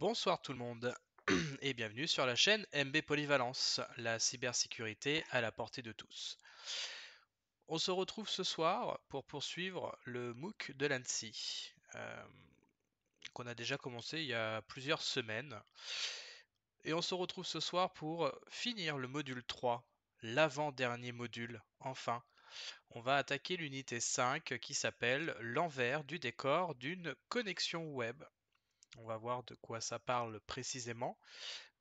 Bonsoir tout le monde et bienvenue sur la chaîne MB Polyvalence, la cybersécurité à la portée de tous. On se retrouve ce soir pour poursuivre le MOOC de l'ANSI, euh, qu'on a déjà commencé il y a plusieurs semaines. Et on se retrouve ce soir pour finir le module 3, l'avant-dernier module, enfin. On va attaquer l'unité 5 qui s'appelle l'envers du décor d'une connexion web. On va voir de quoi ça parle précisément.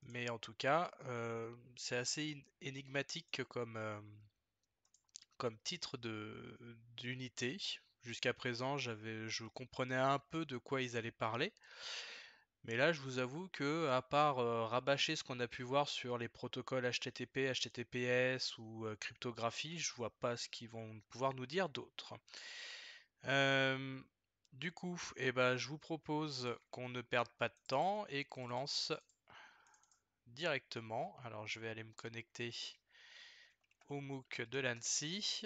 Mais en tout cas, euh, c'est assez énigmatique comme, euh, comme titre d'unité. Jusqu'à présent, je comprenais un peu de quoi ils allaient parler. Mais là, je vous avoue que, à part euh, rabâcher ce qu'on a pu voir sur les protocoles HTTP, HTTPS ou cryptographie, je vois pas ce qu'ils vont pouvoir nous dire d'autre. Euh, du coup, eh ben, je vous propose qu'on ne perde pas de temps et qu'on lance directement. Alors, je vais aller me connecter au MOOC de l'ANSI.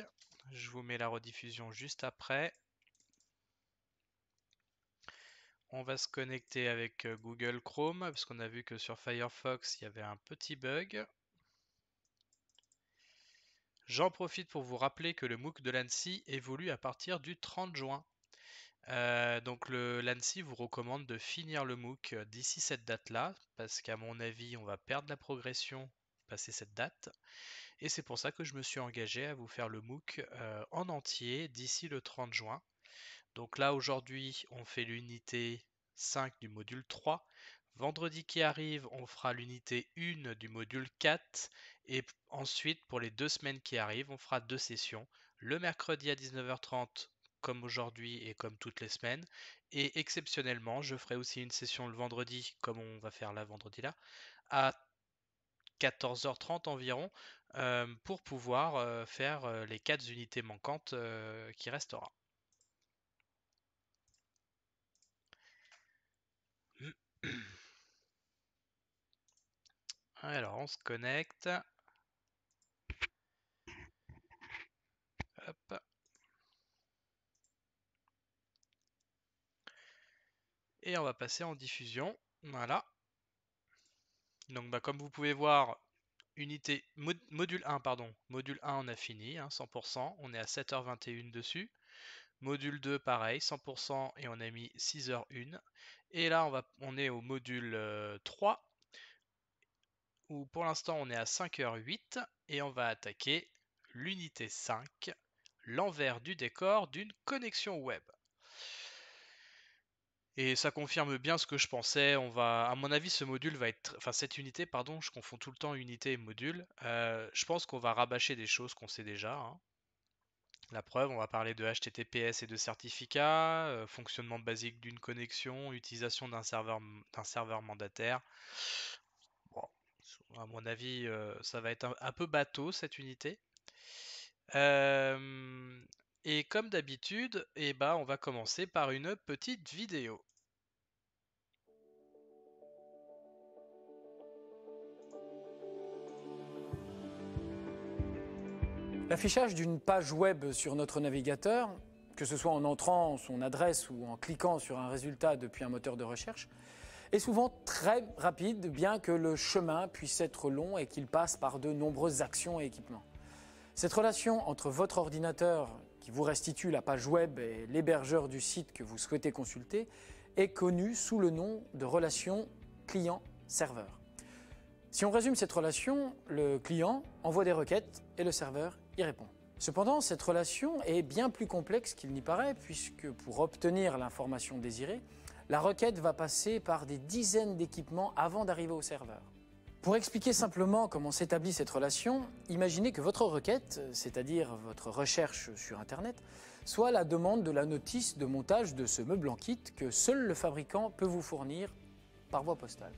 Je vous mets la rediffusion juste après. On va se connecter avec euh, Google Chrome, parce qu'on a vu que sur Firefox, il y avait un petit bug. J'en profite pour vous rappeler que le MOOC de l'ANSI évolue à partir du 30 juin. Euh, donc le l'ANSI vous recommande de finir le MOOC euh, d'ici cette date-là, parce qu'à mon avis, on va perdre la progression passer cette date. Et c'est pour ça que je me suis engagé à vous faire le MOOC euh, en entier d'ici le 30 juin. Donc là, aujourd'hui, on fait l'unité 5 du module 3. Vendredi qui arrive, on fera l'unité 1 du module 4. Et ensuite, pour les deux semaines qui arrivent, on fera deux sessions. Le mercredi à 19h30 comme aujourd'hui et comme toutes les semaines. Et exceptionnellement, je ferai aussi une session le vendredi, comme on va faire la vendredi là, à 14h30 environ, euh, pour pouvoir euh, faire euh, les 4 unités manquantes qui restera. Alors, on se connecte. Hop. Et on va passer en diffusion. Voilà. Donc bah, comme vous pouvez voir, unité module 1, pardon. Module 1, on a fini, 100%. Hein, on est à 7h21 dessus. Module 2, pareil, 100% et on a mis 6h01. Et là, on, va, on est au module 3, euh, où pour l'instant, on est à 5h08 et on va attaquer l'unité 5, l'envers du décor d'une connexion web. Et ça confirme bien ce que je pensais. On va, à mon avis, ce module va être, enfin cette unité, pardon, je confonds tout le temps unité et module. Euh, je pense qu'on va rabâcher des choses qu'on sait déjà. Hein. La preuve, on va parler de HTTPS et de certificats, euh, fonctionnement basique d'une connexion, utilisation d'un serveur, d'un serveur mandataire. A à mon avis, euh, ça va être un, un, peu bateau cette unité. Euh, et comme d'habitude, eh ben, on va commencer par une petite vidéo. L'affichage d'une page web sur notre navigateur, que ce soit en entrant son adresse ou en cliquant sur un résultat depuis un moteur de recherche, est souvent très rapide, bien que le chemin puisse être long et qu'il passe par de nombreuses actions et équipements. Cette relation entre votre ordinateur qui vous restitue la page web et l'hébergeur du site que vous souhaitez consulter, est connu sous le nom de relation client-serveur. Si on résume cette relation, le client envoie des requêtes et le serveur y répond. Cependant, cette relation est bien plus complexe qu'il n'y paraît, puisque pour obtenir l'information désirée, la requête va passer par des dizaines d'équipements avant d'arriver au serveur. Pour expliquer simplement comment s'établit cette relation, imaginez que votre requête, c'est-à-dire votre recherche sur Internet, soit la demande de la notice de montage de ce meuble en kit que seul le fabricant peut vous fournir par voie postale.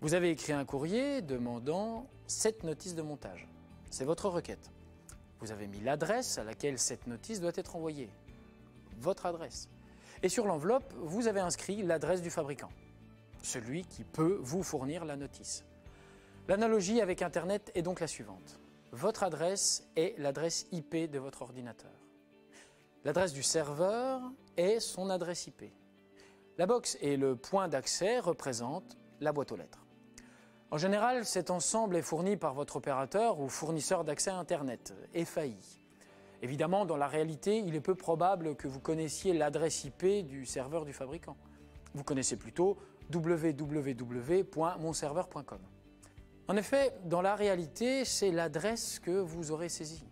Vous avez écrit un courrier demandant cette notice de montage. C'est votre requête. Vous avez mis l'adresse à laquelle cette notice doit être envoyée. Votre adresse. Et sur l'enveloppe, vous avez inscrit l'adresse du fabricant celui qui peut vous fournir la notice. L'analogie avec Internet est donc la suivante. Votre adresse est l'adresse IP de votre ordinateur. L'adresse du serveur est son adresse IP. La box et le point d'accès représentent la boîte aux lettres. En général, cet ensemble est fourni par votre opérateur ou fournisseur d'accès à Internet, FAI. Évidemment, dans la réalité, il est peu probable que vous connaissiez l'adresse IP du serveur du fabricant. Vous connaissez plutôt www.monserveur.com. En effet, dans la réalité, c'est l'adresse que vous aurez saisie.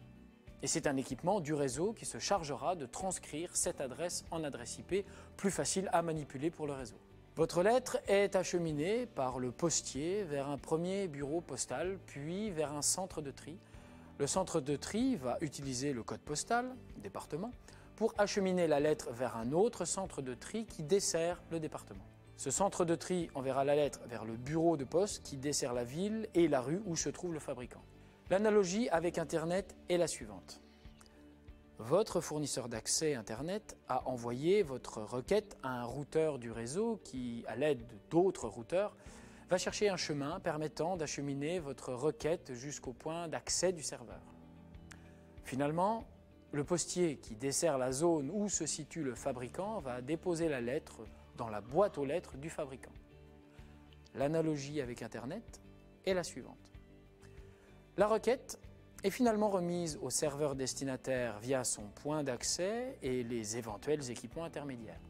Et c'est un équipement du réseau qui se chargera de transcrire cette adresse en adresse IP, plus facile à manipuler pour le réseau. Votre lettre est acheminée par le postier vers un premier bureau postal, puis vers un centre de tri. Le centre de tri va utiliser le code postal, département, pour acheminer la lettre vers un autre centre de tri qui dessert le département. Ce centre de tri enverra la lettre vers le bureau de poste qui dessert la ville et la rue où se trouve le fabricant. L'analogie avec Internet est la suivante. Votre fournisseur d'accès Internet a envoyé votre requête à un routeur du réseau qui, à l'aide d'autres routeurs, va chercher un chemin permettant d'acheminer votre requête jusqu'au point d'accès du serveur. Finalement, le postier qui dessert la zone où se situe le fabricant va déposer la lettre dans la boîte aux lettres du fabricant. L'analogie avec Internet est la suivante. La requête est finalement remise au serveur destinataire via son point d'accès et les éventuels équipements intermédiaires.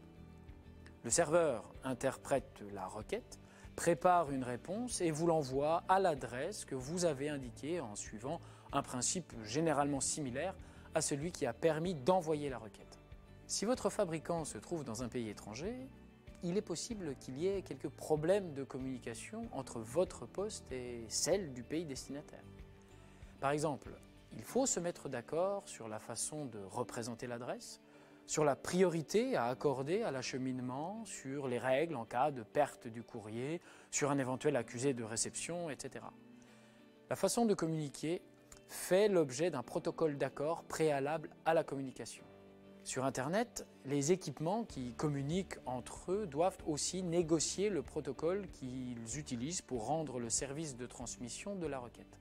Le serveur interprète la requête, prépare une réponse et vous l'envoie à l'adresse que vous avez indiquée en suivant un principe généralement similaire à celui qui a permis d'envoyer la requête. Si votre fabricant se trouve dans un pays étranger, il est possible qu'il y ait quelques problèmes de communication entre votre poste et celle du pays destinataire. Par exemple, il faut se mettre d'accord sur la façon de représenter l'adresse, sur la priorité à accorder à l'acheminement, sur les règles en cas de perte du courrier, sur un éventuel accusé de réception, etc. La façon de communiquer fait l'objet d'un protocole d'accord préalable à la communication. Sur Internet, les équipements qui communiquent entre eux doivent aussi négocier le protocole qu'ils utilisent pour rendre le service de transmission de la requête.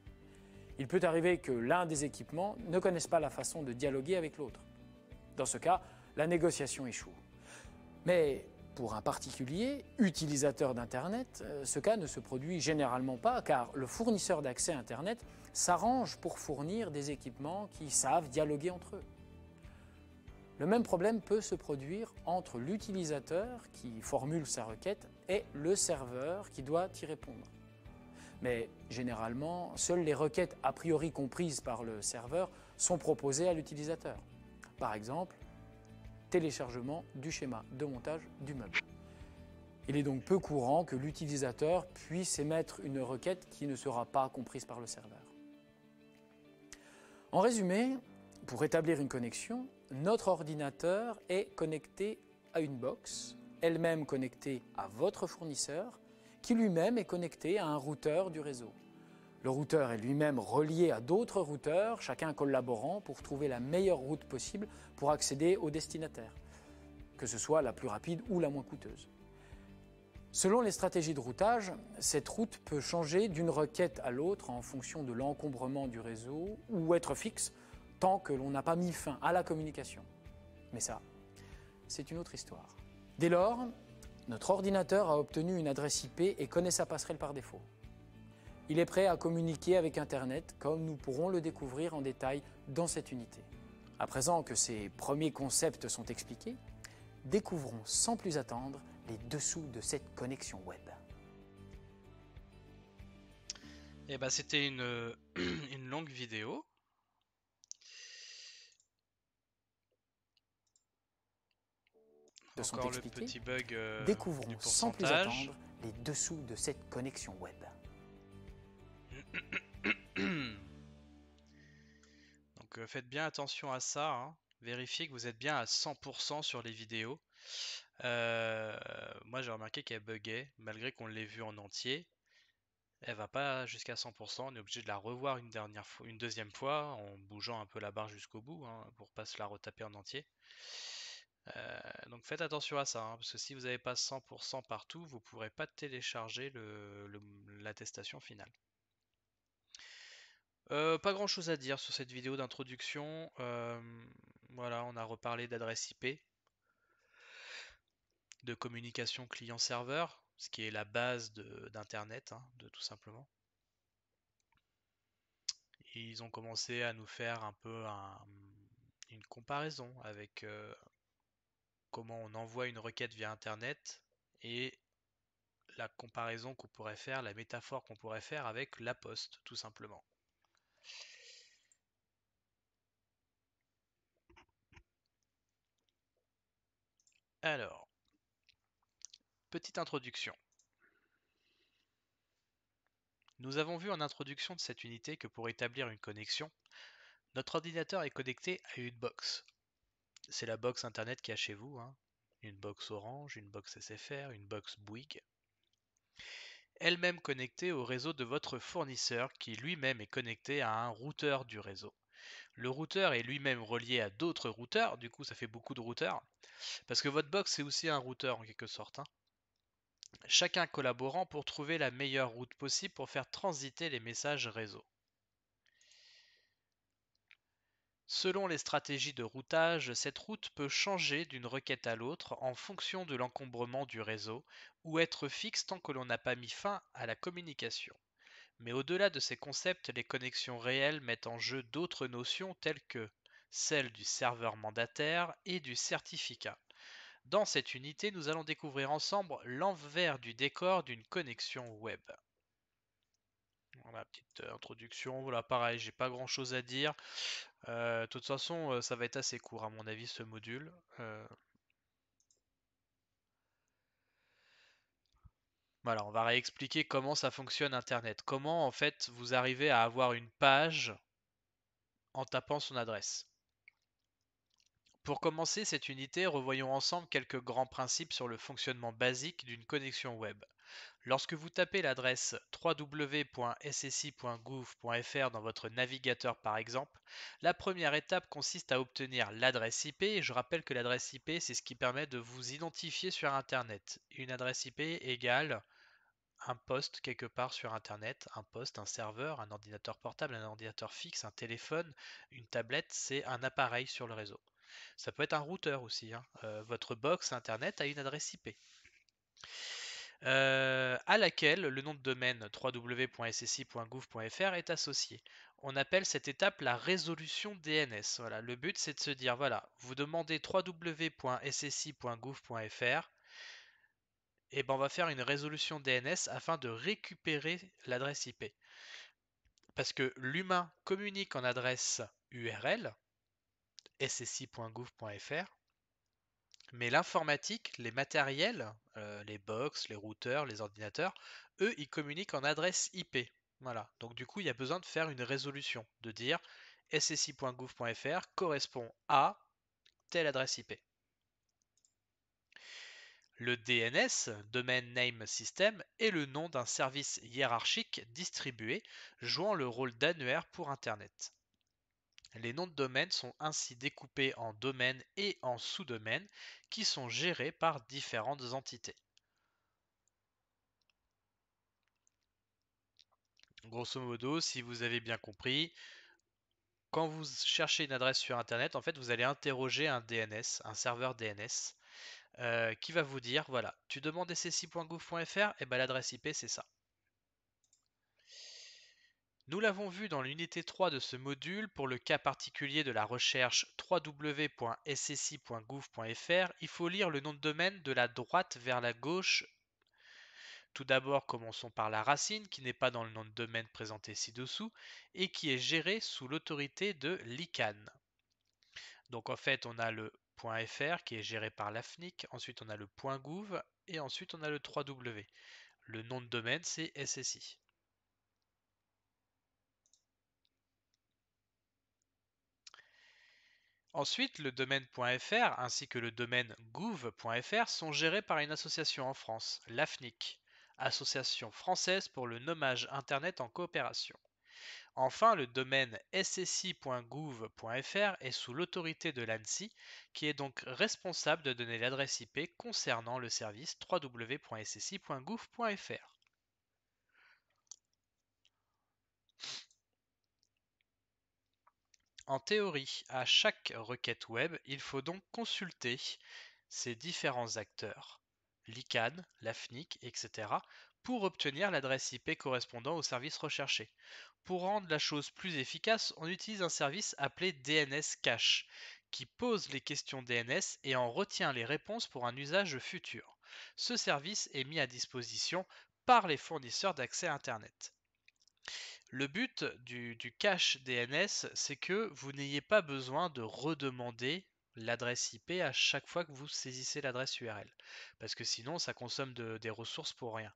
Il peut arriver que l'un des équipements ne connaisse pas la façon de dialoguer avec l'autre. Dans ce cas, la négociation échoue. Mais pour un particulier, utilisateur d'Internet, euh, ce cas ne se produit généralement pas car le fournisseur d'accès Internet s'arrange pour fournir des équipements qui savent dialoguer entre eux. Le même problème peut se produire entre l'utilisateur qui formule sa requête et le serveur qui doit y répondre. Mais généralement, seules les requêtes a priori comprises par le serveur sont proposées à l'utilisateur. Par exemple, téléchargement du schéma de montage du meuble. Il est donc peu courant que l'utilisateur puisse émettre une requête qui ne sera pas comprise par le serveur. En résumé, pour établir une connexion, notre ordinateur est connecté à une box, elle-même connectée à votre fournisseur, qui lui-même est connecté à un routeur du réseau. Le routeur est lui-même relié à d'autres routeurs, chacun collaborant pour trouver la meilleure route possible pour accéder au destinataire, que ce soit la plus rapide ou la moins coûteuse. Selon les stratégies de routage, cette route peut changer d'une requête à l'autre en fonction de l'encombrement du réseau ou être fixe tant que l'on n'a pas mis fin à la communication. Mais ça, c'est une autre histoire. Dès lors, notre ordinateur a obtenu une adresse IP et connaît sa passerelle par défaut. Il est prêt à communiquer avec Internet comme nous pourrons le découvrir en détail dans cette unité. À présent que ces premiers concepts sont expliqués, découvrons sans plus attendre les dessous de cette connexion web. Eh ben, c'était une longue vidéo Encore le petit bug, euh, découvrons sans plus attendre les dessous de cette connexion web. Donc euh, faites bien attention à ça, hein. vérifiez que vous êtes bien à 100% sur les vidéos. Euh, moi j'ai remarqué qu'elle buguait, malgré qu'on l'ait vue en entier. Elle va pas jusqu'à 100%, on est obligé de la revoir une, dernière fois, une deuxième fois en bougeant un peu la barre jusqu'au bout Pour hein, pour pas se la retaper en entier. Euh, donc faites attention à ça, hein, parce que si vous n'avez pas 100% partout, vous ne pourrez pas télécharger l'attestation finale. Euh, pas grand chose à dire sur cette vidéo d'introduction. Euh, voilà, on a reparlé d'adresse IP, de communication client-serveur, ce qui est la base d'Internet, hein, tout simplement. ils ont commencé à nous faire un peu une comparaison avec comment on envoie une requête via Internet et la comparaison qu'on pourrait faire, la métaphore qu'on pourrait faire avec la poste, tout simplement. Alors, petite introduction. Nous avons vu en introduction de cette unité que pour établir une connexion, notre ordinateur est connecté à une box, c'est la box internet qui y a chez vous. Hein. Une box Orange, une box SFR, une box Bouygues. Elle-même connectée au réseau de votre fournisseur qui lui-même est connecté à un routeur du réseau. Le routeur est lui-même relié à d'autres routeurs, du coup ça fait beaucoup de routeurs, parce que votre box c'est aussi un routeur en quelque sorte. Hein. Chacun collaborant pour trouver la meilleure route possible pour faire transiter les messages réseau. Selon les stratégies de routage, cette route peut changer d'une requête à l'autre en fonction de l'encombrement du réseau ou être fixe tant que l'on n'a pas mis fin à la communication. Mais au-delà de ces concepts, les connexions réelles mettent en jeu d'autres notions telles que celle du serveur mandataire et du certificat. Dans cette unité, nous allons découvrir ensemble l'envers du décor d'une connexion web. Voilà, petite euh, introduction. Voilà, pareil, j'ai pas grand chose à dire. Euh, de toute façon, euh, ça va être assez court à mon avis ce module. Voilà, euh. on va réexpliquer comment ça fonctionne Internet. Comment en fait vous arrivez à avoir une page en tapant son adresse. Pour commencer cette unité, revoyons ensemble quelques grands principes sur le fonctionnement basique d'une connexion web. Lorsque vous tapez l'adresse www.ssi.gouv.fr dans votre navigateur par exemple, la première étape consiste à obtenir l'adresse IP je rappelle que l'adresse IP c'est ce qui permet de vous identifier sur Internet. Une adresse IP égale un poste quelque part sur Internet, un poste, un serveur, un ordinateur portable, un ordinateur fixe, un téléphone, une tablette, c'est un appareil sur le réseau. Ça peut être un routeur aussi. Hein. Euh, votre box internet a une adresse IP. Euh, à laquelle le nom de domaine www.ssi.gouv.fr est associé. On appelle cette étape la résolution DNS. Voilà, le but c'est de se dire voilà, vous demandez www.ssi.gouv.fr et ben on va faire une résolution DNS afin de récupérer l'adresse IP. Parce que l'humain communique en adresse URL, ssi.gouv.fr. Mais l'informatique, les matériels, euh, les box, les routeurs, les ordinateurs, eux, ils communiquent en adresse IP. Voilà. Donc du coup, il y a besoin de faire une résolution, de dire ssi.gouv.fr correspond à telle adresse IP. Le DNS, Domain Name System, est le nom d'un service hiérarchique distribué jouant le rôle d'annuaire pour Internet. Les noms de domaine sont ainsi découpés en domaines et en sous-domaines qui sont gérés par différentes entités. Grosso modo, si vous avez bien compris, quand vous cherchez une adresse sur Internet, en fait, vous allez interroger un DNS, un serveur DNS, euh, qui va vous dire, voilà, tu demandes ssi.gouv.fr, et eh bien l'adresse IP, c'est ça. Nous l'avons vu dans l'unité 3 de ce module, pour le cas particulier de la recherche www.ssi.gouv.fr, il faut lire le nom de domaine de la droite vers la gauche. Tout d'abord, commençons par la racine qui n'est pas dans le nom de domaine présenté ci-dessous et qui est gérée sous l'autorité de l'ICANN. Donc en fait, on a le .fr qui est géré par l'AFNIC, ensuite on a le .gouv et ensuite on a le 3W. Le nom de domaine c'est SSI. Ensuite, le domaine.fr ainsi que le domaine gouv.fr sont gérés par une association en France, l'AFNIC, Association française pour le nommage Internet en coopération. Enfin, le domaine ssi.gouv.fr est sous l'autorité de l'ANSI, qui est donc responsable de donner l'adresse IP concernant le service www.ssi.gouv.fr. En théorie, à chaque requête web, il faut donc consulter ces différents acteurs, l'ICANN, l'AFNIC, etc., pour obtenir l'adresse IP correspondant au service recherché. Pour rendre la chose plus efficace, on utilise un service appelé DNS Cache, qui pose les questions DNS et en retient les réponses pour un usage futur. Ce service est mis à disposition par les fournisseurs d'accès Internet. Le but du cache DNS, c'est que vous n'ayez pas besoin de redemander l'adresse IP à chaque fois que vous saisissez l'adresse URL, parce que sinon ça consomme des ressources pour rien.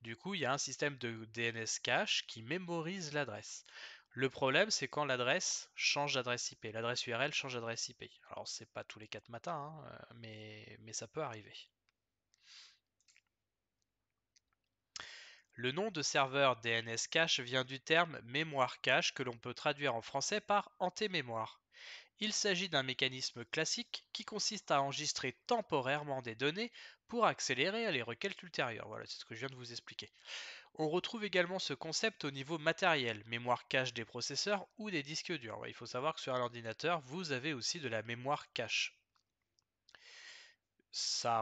Du coup, il y a un système de DNS cache qui mémorise l'adresse. Le problème, c'est quand l'adresse change d'adresse IP, l'adresse URL change d'adresse IP. Alors, c'est pas tous les 4 matins, hein, euh, mais ça peut arriver. Le nom de serveur DNS cache vient du terme mémoire cache que l'on peut traduire en français par antémémoire ». mémoire Il s'agit d'un mécanisme classique qui consiste à enregistrer temporairement des données pour accélérer les requêtes ultérieures. Voilà, c'est ce que je viens de vous expliquer. On retrouve également ce concept au niveau matériel, mémoire cache des processeurs ou des disques durs. Il faut savoir que sur un ordinateur, vous avez aussi de la mémoire cache ça,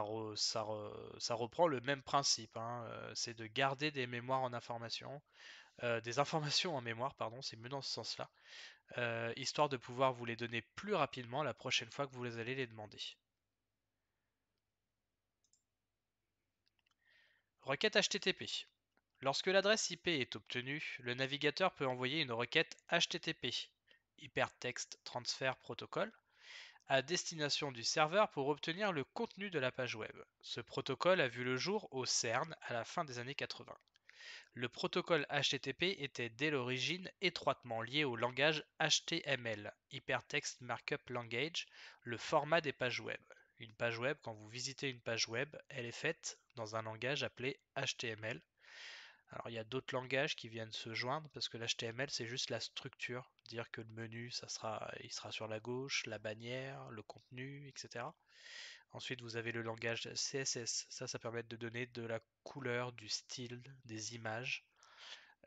reprend le même principe. Hein, c'est de garder des mémoires en information, des informations en mémoire, pardon, c'est mieux dans ce sens-là, histoire de pouvoir vous les donner plus rapidement la prochaine fois que vous allez les demander. Requête HTTP. Lorsque l'adresse IP est obtenue, le navigateur peut envoyer une requête HTTP, Hypertext Transfer Protocol, à destination du serveur pour obtenir le contenu de la page web. Ce protocole a vu le jour au CERN à la fin des années 80. Le protocole HTTP était dès l'origine étroitement lié au langage HTML, Hypertext Markup Language, le format des pages web. Une page web, quand vous visitez une page web, elle est faite dans un langage appelé HTML, alors il y a d'autres langages qui viennent se joindre parce que l'HTML c'est juste la structure, dire que le menu ça sera, il sera sur la gauche, la bannière, le contenu, etc. Ensuite vous avez le langage CSS, ça ça permet de donner de la couleur, du style, des images.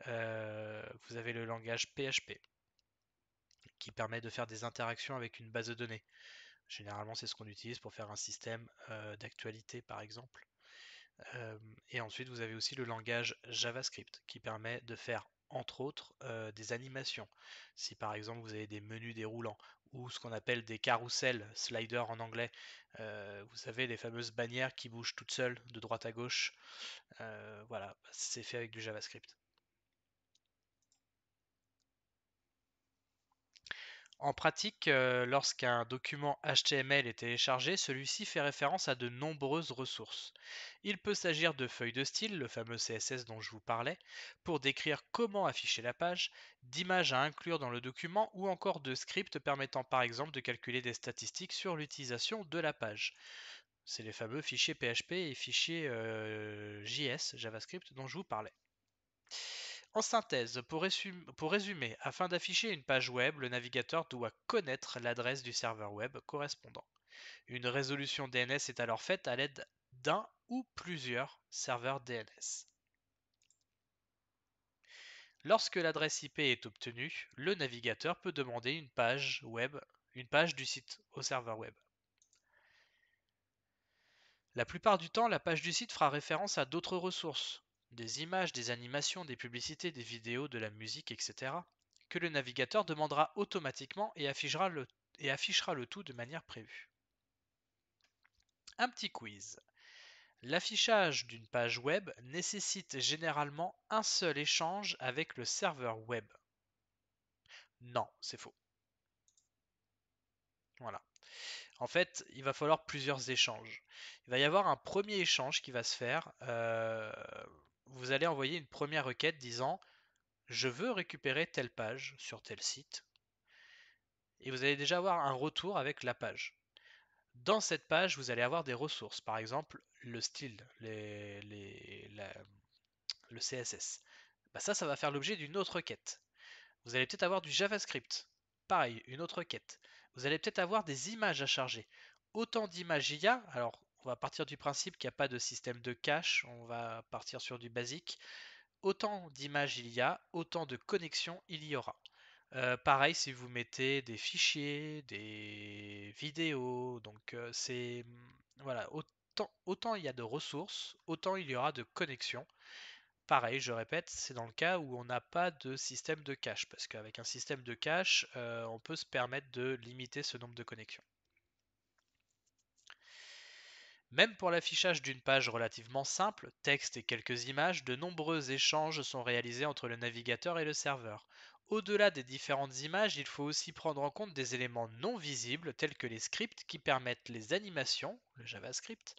Euh, vous avez le langage PHP qui permet de faire des interactions avec une base de données. Généralement c'est ce qu'on utilise pour faire un système euh, d'actualité par exemple et ensuite, vous avez aussi le langage JavaScript qui permet de faire entre autres des animations. Si par exemple vous avez des menus déroulants ou ce qu'on appelle des carousels, sliders en anglais, vous savez les fameuses bannières qui bougent toutes seules de droite à gauche, voilà, c'est fait avec du JavaScript. En pratique, euh, lorsqu'un document HTML est téléchargé, celui-ci fait référence à de nombreuses ressources. Il peut s'agir de feuilles de style, le fameux CSS dont je vous parlais, pour décrire comment afficher la page, d'images à inclure dans le document ou encore de scripts permettant par exemple de calculer des statistiques sur l'utilisation de la page. C'est les fameux fichiers PHP et fichiers euh, JS, JavaScript, dont je vous parlais. En synthèse, pour, résumer, afin d'afficher une page web, le navigateur doit connaître l'adresse du serveur web correspondant. Une résolution DNS est alors faite à l'aide d'un ou plusieurs serveurs DNS. Lorsque l'adresse IP est obtenue, le navigateur peut demander une page web, une page du site au serveur web. La plupart du temps, la page du site fera référence à d'autres ressources, des images, des animations, des publicités, des vidéos, de la musique, etc., que le navigateur demandera automatiquement et affichera le, et affichera le tout de manière prévue. Un petit quiz. L'affichage d'une page web nécessite généralement un seul échange avec le serveur web. Non, c'est faux. Voilà. En fait, il va falloir plusieurs échanges. Il va y avoir un premier échange qui va se faire euh, vous allez envoyer une première requête disant je veux récupérer telle page sur tel site. Et vous allez déjà avoir un retour avec la page. Dans cette page, vous allez avoir des ressources, par exemple le style, les, les, le CSS. Bah, ça, ça va faire l'objet d'une autre requête. Vous allez peut-être avoir du JavaScript, pareil, une autre requête. Vous allez peut-être avoir des images à charger. Autant d'images il y a, alors on va partir du principe qu'il n'y a pas de système de cache, on va partir sur du basique. Autant d'images il y a, autant de connexions il y aura. Euh, pareil si vous mettez des fichiers, des vidéos, donc euh, c'est voilà, autant, autant il y a de ressources, autant il y aura de connexions. Pareil, je répète, c'est dans le cas où on n'a pas de système de cache, parce qu'avec un système de cache, euh, on peut se permettre de limiter ce nombre de connexions. Même pour l'affichage d'une page relativement simple, texte et quelques images, de nombreux échanges sont réalisés entre le navigateur et le serveur. Au-delà des différentes images, il faut aussi prendre en compte des éléments non visibles tels que les scripts qui permettent les animations, le JavaScript,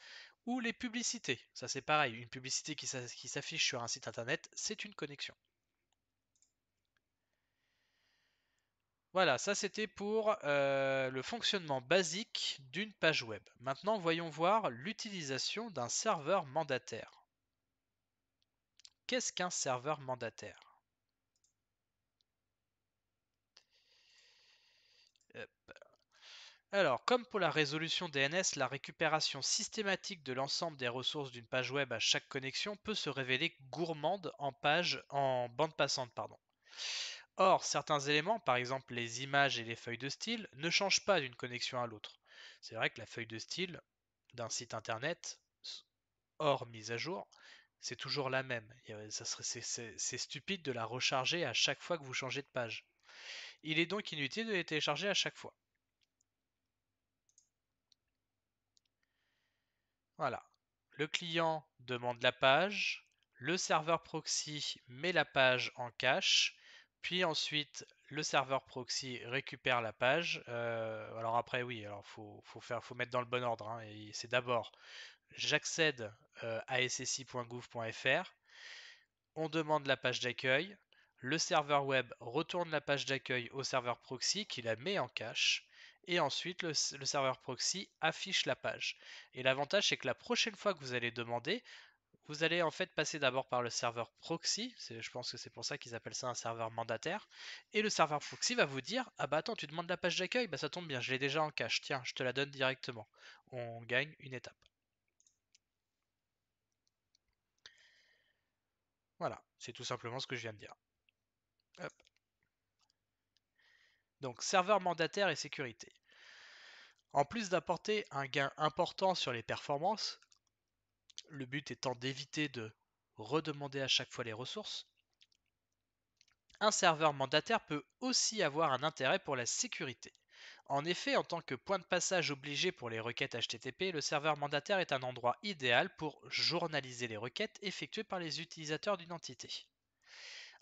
ou les publicités. Ça c'est pareil, une publicité qui s'affiche sur un site internet, c'est une connexion. Voilà, ça c'était pour euh, le fonctionnement basique d'une page web. Maintenant, voyons voir l'utilisation d'un serveur mandataire. Qu'est-ce qu'un serveur mandataire Alors, comme pour la résolution DNS, la récupération systématique de l'ensemble des ressources d'une page web à chaque connexion peut se révéler gourmande en, pages, en bande passante. Pardon. Or, certains éléments, par exemple les images et les feuilles de style, ne changent pas d'une connexion à l'autre. C'est vrai que la feuille de style d'un site internet, hors mise à jour, c'est toujours la même. C'est stupide de la recharger à chaque fois que vous changez de page. Il est donc inutile de les télécharger à chaque fois. Voilà. Le client demande la page, le serveur proxy met la page en cache, puis ensuite, le serveur proxy récupère la page. Euh, alors après, oui, alors faut, faut, faire, faut mettre dans le bon ordre. Hein, et c'est d'abord, j'accède euh, à ssi.gouv.fr. On demande la page d'accueil. Le serveur web retourne la page d'accueil au serveur proxy qui la met en cache et ensuite le, serveur proxy affiche la page. Et l'avantage c'est que la prochaine fois que vous allez demander, vous allez en fait passer d'abord par le serveur proxy, je pense que c'est pour ça qu'ils appellent ça un serveur mandataire, et le serveur proxy va vous dire Ah bah attends, tu demandes la page d'accueil, bah ça tombe bien, je l'ai déjà en cache, tiens, je te la donne directement. On gagne une étape. Voilà, c'est tout simplement ce que je viens de dire. Donc serveur mandataire et sécurité. En plus d'apporter un gain important sur les performances, le but étant d'éviter de redemander à chaque fois les ressources, un serveur mandataire peut aussi avoir un intérêt pour la sécurité. En effet, en tant que point de passage obligé pour les requêtes HTTP, le serveur mandataire est un endroit idéal pour journaliser les requêtes effectuées par les utilisateurs d'une entité.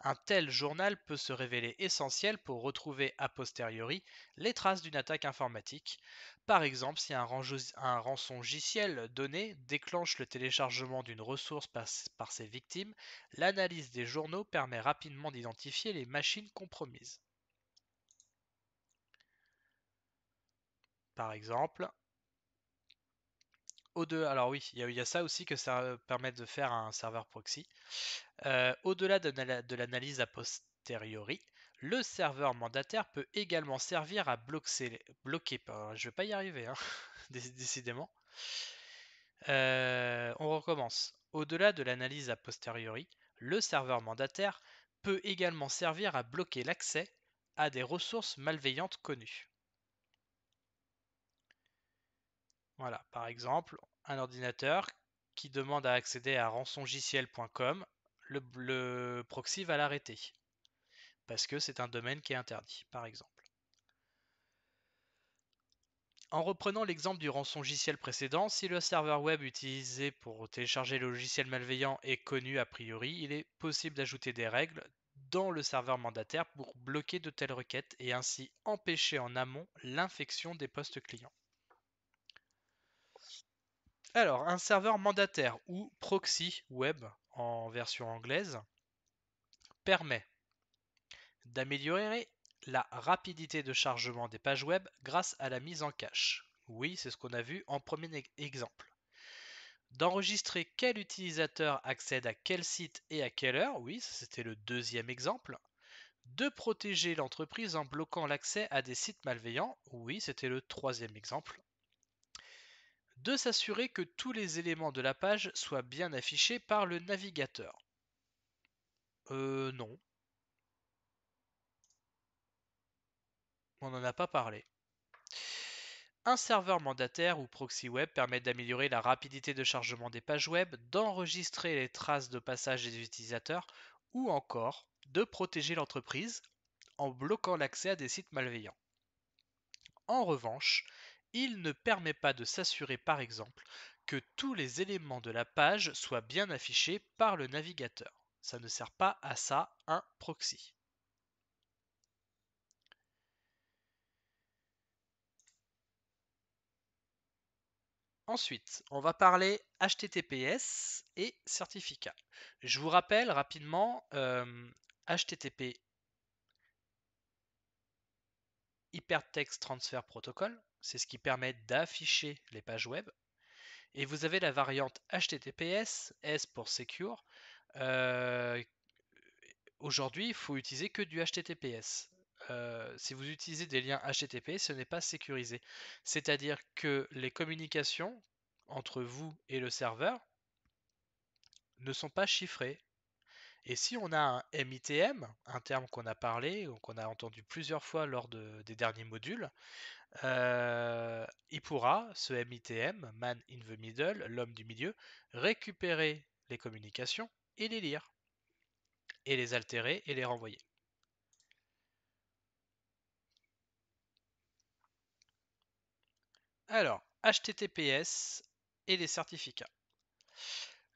Un tel journal peut se révéler essentiel pour retrouver a posteriori les traces d'une attaque informatique, par exemple si un, rançon rançongiciel donné déclenche le téléchargement d'une ressource par ses victimes, l'analyse des journaux permet rapidement d'identifier les machines compromises. Par exemple, au alors oui, il y, a ça aussi que ça euh, permet de faire un serveur proxy. Euh, au-delà de, l'analyse a posteriori, le serveur mandataire peut également servir à bloquer, Je je vais pas y arriver, hein, décidément. Euh, on recommence. Au-delà de l'analyse a posteriori, le serveur mandataire peut également servir à bloquer l'accès à des ressources malveillantes connues. Voilà, par exemple, un ordinateur qui demande à accéder à rançongiciel.com, le, proxy va l'arrêter parce que c'est un domaine qui est interdit, par exemple. En reprenant l'exemple du rançongiciel précédent, si le serveur web utilisé pour télécharger le logiciel malveillant est connu a priori, il est possible d'ajouter des règles dans le serveur mandataire pour bloquer de telles requêtes et ainsi empêcher en amont l'infection des postes clients. Alors, un serveur mandataire ou proxy web en version anglaise permet d'améliorer la rapidité de chargement des pages web grâce à la mise en cache. Oui, c'est ce qu'on a vu en premier e-, exemple. D'enregistrer quel utilisateur accède à quel site et à quelle heure, oui, c'était le deuxième exemple. De protéger l'entreprise en bloquant l'accès à des sites malveillants, oui, c'était le troisième exemple de s'assurer que tous les éléments de la page soient bien affichés par le navigateur. Euh non. On n'en a pas parlé. Un serveur mandataire ou proxy web permet d'améliorer la rapidité de chargement des pages web, d'enregistrer les traces de passage des utilisateurs ou encore de protéger l'entreprise en bloquant l'accès à des sites malveillants. En revanche, il ne permet pas de s'assurer par exemple que tous les éléments de la page soient bien affichés par le navigateur. Ça ne sert pas à ça un proxy. Ensuite, on va parler HTTPS et certificat. Je vous rappelle rapidement HTTP euh, Hypertext Transfer Protocol, c'est ce qui permet d'afficher les pages web. Et vous avez la variante HTTPS, S pour Secure. Euh, aujourd'hui, il faut utiliser que du HTTPS. Euh, si vous utilisez des liens HTTP, ce n'est pas sécurisé. C'est-à-dire que les communications entre vous et le serveur ne sont pas chiffrées et si on a un MITM, un terme qu'on a parlé, qu'on a entendu plusieurs fois lors des derniers modules, euh, il pourra, ce MITM, Man in the Middle, l'homme du milieu, récupérer les communications et les lire, et les altérer et les renvoyer. Alors, HTTPS et les certificats.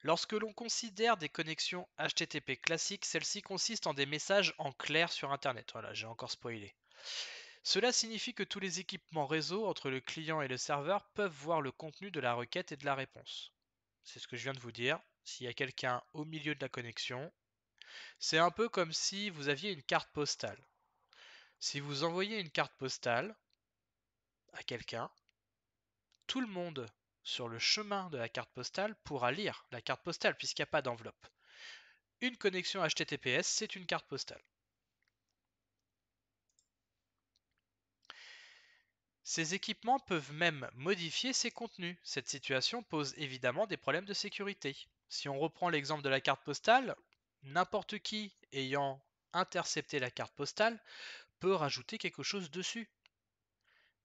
Lorsque l'on considère des connexions HTTP classiques, celles-ci consistent en des messages en clair sur Internet. Voilà, j'ai encore spoilé. Cela signifie que tous les équipements réseau entre le client et le serveur peuvent voir le contenu de la requête et de la réponse. C'est ce que je viens de vous dire. S'il y a quelqu'un au milieu de la connexion, c'est un peu comme si vous aviez une carte postale. Si vous envoyez une carte postale à quelqu'un, tout le monde sur le chemin de la carte postale pourra lire la carte postale puisqu'il n'y a pas d'enveloppe. Une connexion HTTPS, c'est une carte postale. Ces équipements peuvent même modifier ses contenus. Cette situation pose évidemment des problèmes de sécurité. Si on reprend l'exemple de la carte postale, n'importe qui ayant intercepté la carte postale peut rajouter quelque chose dessus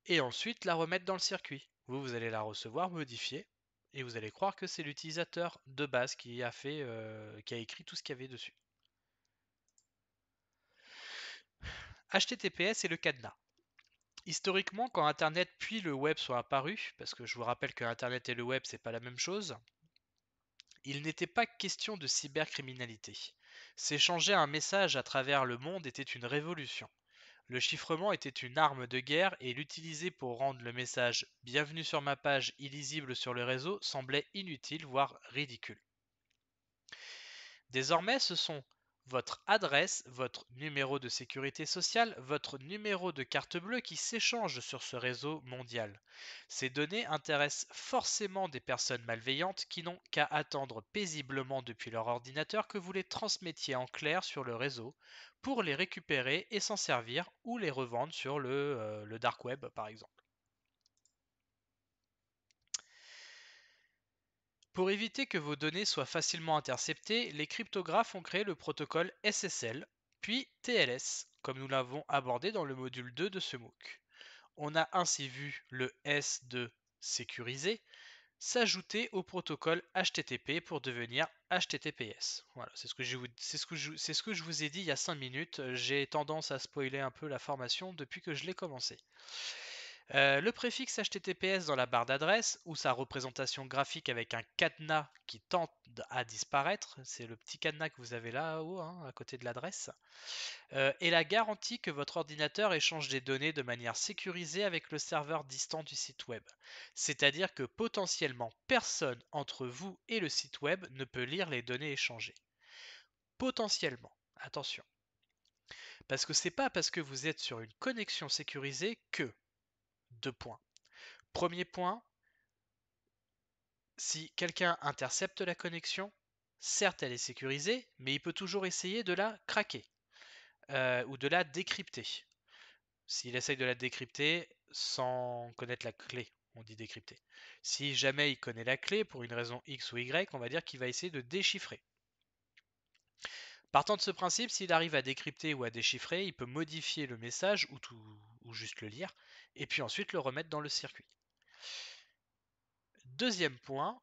et ensuite la remettre dans le circuit. Vous, vous allez la recevoir modifiée et vous allez croire que c'est l'utilisateur de base qui a, euh, écrit tout ce qu'il y avait dessus. HTTPS et le cadenas. Historiquement, quand Internet puis le web sont apparus, parce que je vous rappelle que Internet et le web, c'est pas la même chose, il n'était pas question de cybercriminalité. S'échanger un message à travers le monde était une révolution. Le chiffrement était une arme de guerre et l'utiliser pour rendre le message Bienvenue sur ma page illisible sur le réseau semblait inutile voire ridicule. Désormais, ce sont votre adresse, votre numéro de sécurité sociale, votre numéro de carte bleue qui s'échange sur ce réseau mondial. Ces données intéressent forcément des personnes malveillantes qui n'ont qu'à attendre paisiblement depuis leur ordinateur que vous les transmettiez en clair sur le réseau pour les récupérer et s'en servir ou les revendre sur le euh, dark web par exemple. Pour éviter que vos données soient facilement interceptées, les cryptographes ont créé le protocole SSL, puis TLS, comme nous l'avons abordé dans le module 2 de ce MOOC. On a ainsi vu le S de sécurisé s'ajouter au protocole HTTP pour devenir HTTPS. Voilà, c'est ce, que je vous, ai dit il y a 5 minutes. J'ai tendance à spoiler un peu la formation depuis que je l'ai commencé. Euh, le préfixe HTTPS dans la barre d'adresse ou sa représentation graphique avec un cadenas qui tente à disparaître, c'est le petit cadenas que vous avez là-haut, hein, à côté de l'adresse, euh, est et la garantie que votre ordinateur échange des données de manière sécurisée avec le serveur distant du site web. C'est-à-dire que potentiellement personne entre vous et le site web ne peut lire les données échangées. Potentiellement, attention. Parce que c'est pas parce que vous êtes sur une connexion sécurisée que deux points. Premier point, si quelqu'un intercepte la connexion, certes elle est sécurisée, mais il peut toujours essayer de la craquer euh, ou de la décrypter. S'il essaye de la décrypter sans connaître la clé, on dit décrypter. Si jamais il connaît la clé pour une raison X ou Y, on va dire qu'il va essayer de déchiffrer. Partant de ce principe, s'il arrive à décrypter ou à déchiffrer, il peut modifier le message ou tout, ou juste le lire, et puis ensuite le remettre dans le circuit. Deuxième point,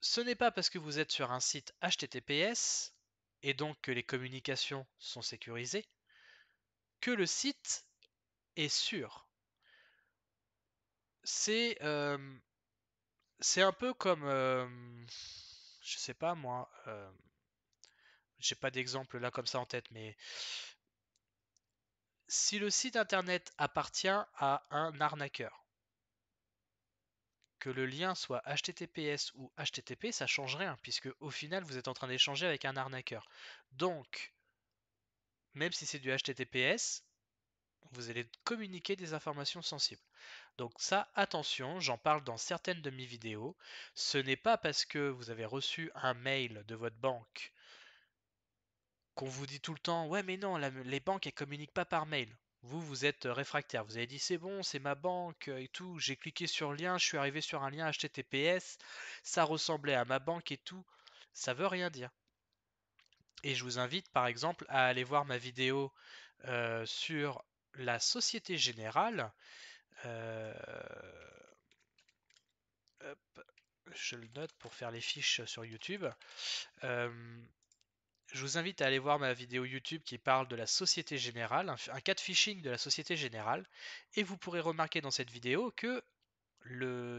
ce n'est pas parce que vous êtes sur un site HTTPS, et donc que les communications sont sécurisées, que le site est sûr. C'est euh, un peu comme, euh, je sais pas moi, euh, j'ai pas d'exemple là comme ça en tête, mais si le site internet appartient à un arnaqueur, que le lien soit HTTPS ou HTTP, ça change rien, puisque au final, vous êtes en train d'échanger avec un arnaqueur. Donc, même si c'est du HTTPS, vous allez communiquer des informations sensibles. Donc ça, attention, j'en parle dans certaines de mes vidéos. Ce n'est pas parce que vous avez reçu un mail de votre banque qu'on vous dit tout le temps ouais mais non les banques elles communiquent pas par mail. Vous vous êtes euh, réfractaire, vous avez dit c'est bon, c'est ma banque euh, et tout, j'ai cliqué sur le lien, je suis arrivé sur un lien HTTPS, ça ressemblait à ma banque et tout, ça veut rien dire. Et je vous invite par exemple à aller voir ma vidéo euh, sur la Société Générale. je le note pour faire les fiches sur YouTube. Euh, je vous invite à aller voir ma vidéo YouTube qui parle de la Société Générale, un, cas de phishing de la Société Générale, et vous pourrez remarquer dans cette vidéo que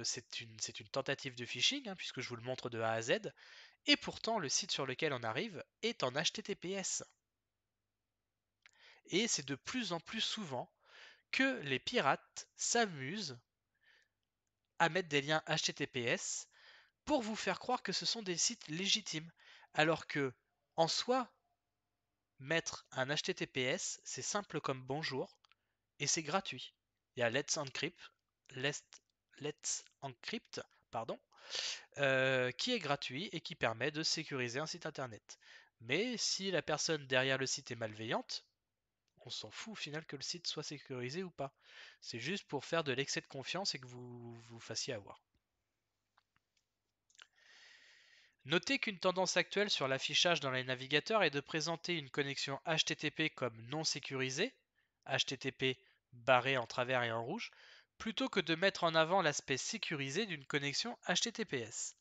c'est une, tentative de phishing, hein, puisque je vous le montre de A à Z, et pourtant le site sur lequel on arrive est en HTTPS. Et c'est de plus en plus souvent que les pirates s'amusent à mettre des liens HTTPS pour vous faire croire que ce sont des sites légitimes, alors que en soi, mettre un HTTPS, c'est simple comme bonjour et c'est gratuit. Il y a Let's Encrypt, Let's, pardon, euh, qui est gratuit et qui permet de sécuriser un site internet. Mais si la personne derrière le site est malveillante, on s'en fout au final que le site soit sécurisé ou pas. C'est juste pour faire de l'excès de confiance et que vous vous fassiez avoir. Notez qu'une tendance actuelle sur l'affichage dans les navigateurs est de présenter une connexion HTTP comme non sécurisée, HTTP barré en travers et en rouge, plutôt que de mettre en avant l'aspect sécurisé d'une connexion HTTPS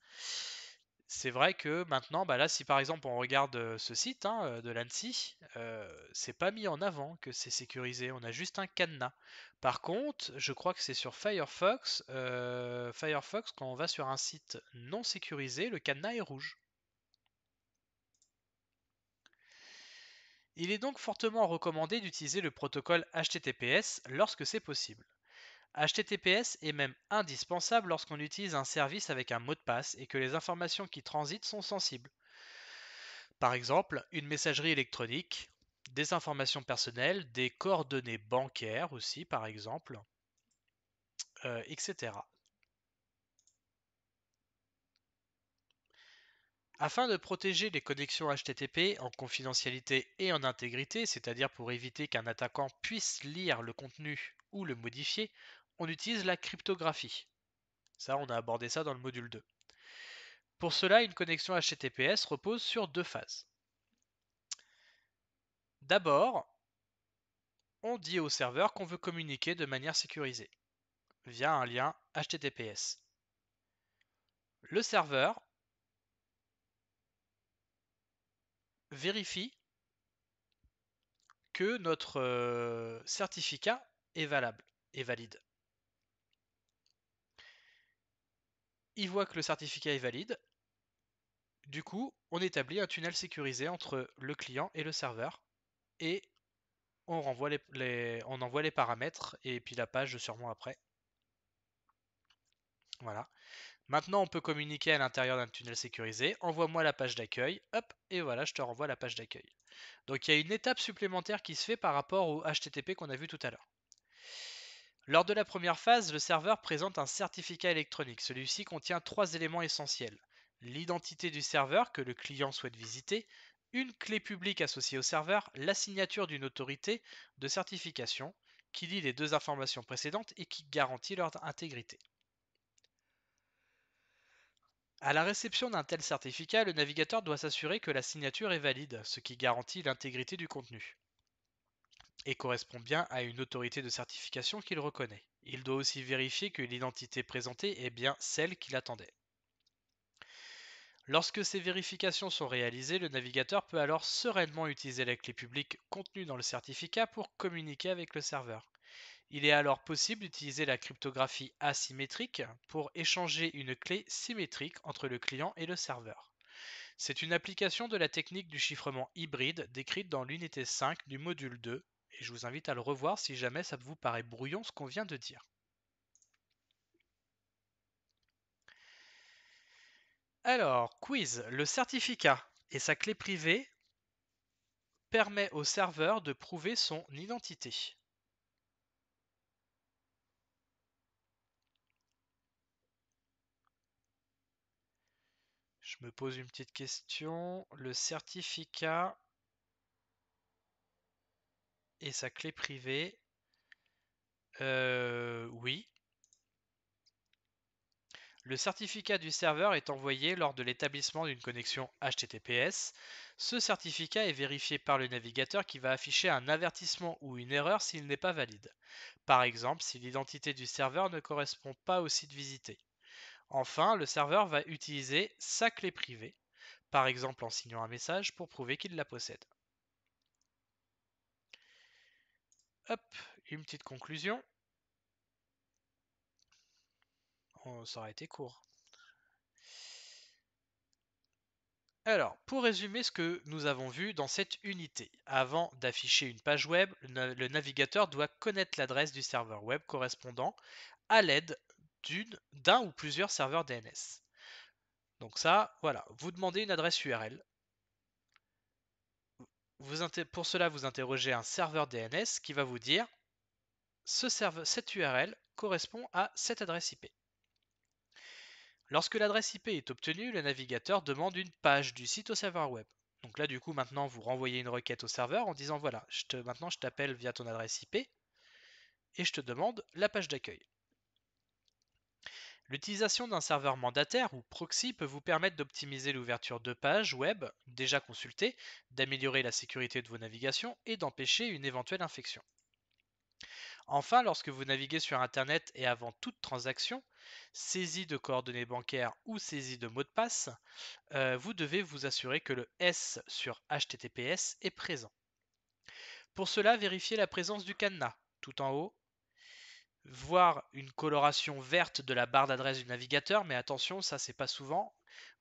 c'est vrai que maintenant, bah là, si par exemple on regarde ce site hein, de l'ANSI, c'est pas mis en avant que c'est sécurisé, on a juste un cadenas. Par contre, je crois que c'est sur Firefox. Firefox, quand on va sur un site non sécurisé, le cadenas est rouge. Il est donc fortement recommandé d'utiliser le protocole HTTPS lorsque c'est possible. HTTPS est même indispensable lorsqu'on utilise un service avec un mot de passe et que les informations qui transitent sont sensibles. Par exemple, une messagerie électronique, des informations personnelles, des coordonnées bancaires aussi, par exemple, euh, etc. Afin de protéger les connexions HTTP en confidentialité et en intégrité, c'est-à-dire pour éviter qu'un attaquant puisse lire le contenu ou le modifier, on utilise la cryptographie. Ça, on a abordé ça dans le module 2. Pour cela, une connexion HTTPS repose sur deux phases. D'abord, on dit au serveur qu'on veut communiquer de manière sécurisée via un lien HTTPS. Le serveur vérifie que notre euh, certificat est valable et valide. il voit que le certificat est valide. Du coup, on établit un tunnel sécurisé entre le client et le serveur et on, renvoie les, envoie les paramètres et puis la page sûrement après. Voilà. Maintenant, on peut communiquer à l'intérieur d'un tunnel sécurisé. Envoie-moi la page d'accueil. Hop, et voilà, je te renvoie la page d'accueil. Donc, il y a une étape supplémentaire qui se fait par rapport au HTTP qu'on a vu tout à l'heure. Lors de la première phase, le serveur présente un certificat électronique. Celui-ci contient trois éléments essentiels. L'identité du serveur que le client souhaite visiter, une clé publique associée au serveur, la signature d'une autorité de certification qui lie les deux informations précédentes et qui garantit leur intégrité. À la réception d'un tel certificat, le navigateur doit s'assurer que la signature est valide, ce qui garantit l'intégrité du contenu et correspond bien à une autorité de certification qu'il reconnaît. Il doit aussi vérifier que l'identité présentée est bien celle qu'il attendait. Lorsque ces vérifications sont réalisées, le navigateur peut alors sereinement utiliser la clé publique contenue dans le certificat pour communiquer avec le serveur. Il est alors possible d'utiliser la cryptographie asymétrique pour échanger une clé symétrique entre le client et le serveur. C'est une application de la technique du chiffrement hybride décrite dans l'unité 5 du module 2 et je vous invite à le revoir si jamais ça vous paraît brouillon ce qu'on vient de dire. Alors, quiz, le certificat et sa clé privée permet au serveur de prouver son identité. Je me pose une petite question. Le certificat et sa clé privée. Euh, oui. Le certificat du serveur est envoyé lors de l'établissement d'une connexion HTTPS. Ce certificat est vérifié par le navigateur qui va afficher un avertissement ou une erreur s'il n'est pas valide. Par exemple, si l'identité du serveur ne correspond pas au site visité. Enfin, le serveur va utiliser sa clé privée, par exemple en signant un message pour prouver qu'il la possède. une petite conclusion. On, oh, ça aurait été court. Alors, pour résumer ce que nous avons vu dans cette unité, avant d'afficher une page web, le navigateur doit connaître l'adresse du serveur web correspondant à l'aide d'un ou plusieurs serveurs DNS. Donc ça, voilà, vous demandez une adresse URL pour cela, vous interrogez un serveur DNS qui va vous dire ce cette URL correspond à cette adresse IP. Lorsque l'adresse IP est obtenue, le navigateur demande une page du site au serveur web. Donc là, du coup, maintenant, vous renvoyez une requête au serveur en disant voilà, maintenant je t'appelle via ton adresse IP et je te demande la page d'accueil. L'utilisation d'un serveur mandataire ou proxy peut vous permettre d'optimiser l'ouverture de pages web déjà consultées, d'améliorer la sécurité de vos navigations et d'empêcher une éventuelle infection. Enfin, lorsque vous naviguez sur Internet et avant toute transaction, saisie de coordonnées bancaires ou saisie de mots de passe, euh, vous devez vous assurer que le S sur HTTPS est présent. Pour cela, vérifiez la présence du cadenas tout en haut voir une coloration verte de la barre d'adresse du navigateur, mais attention, ça c'est pas souvent.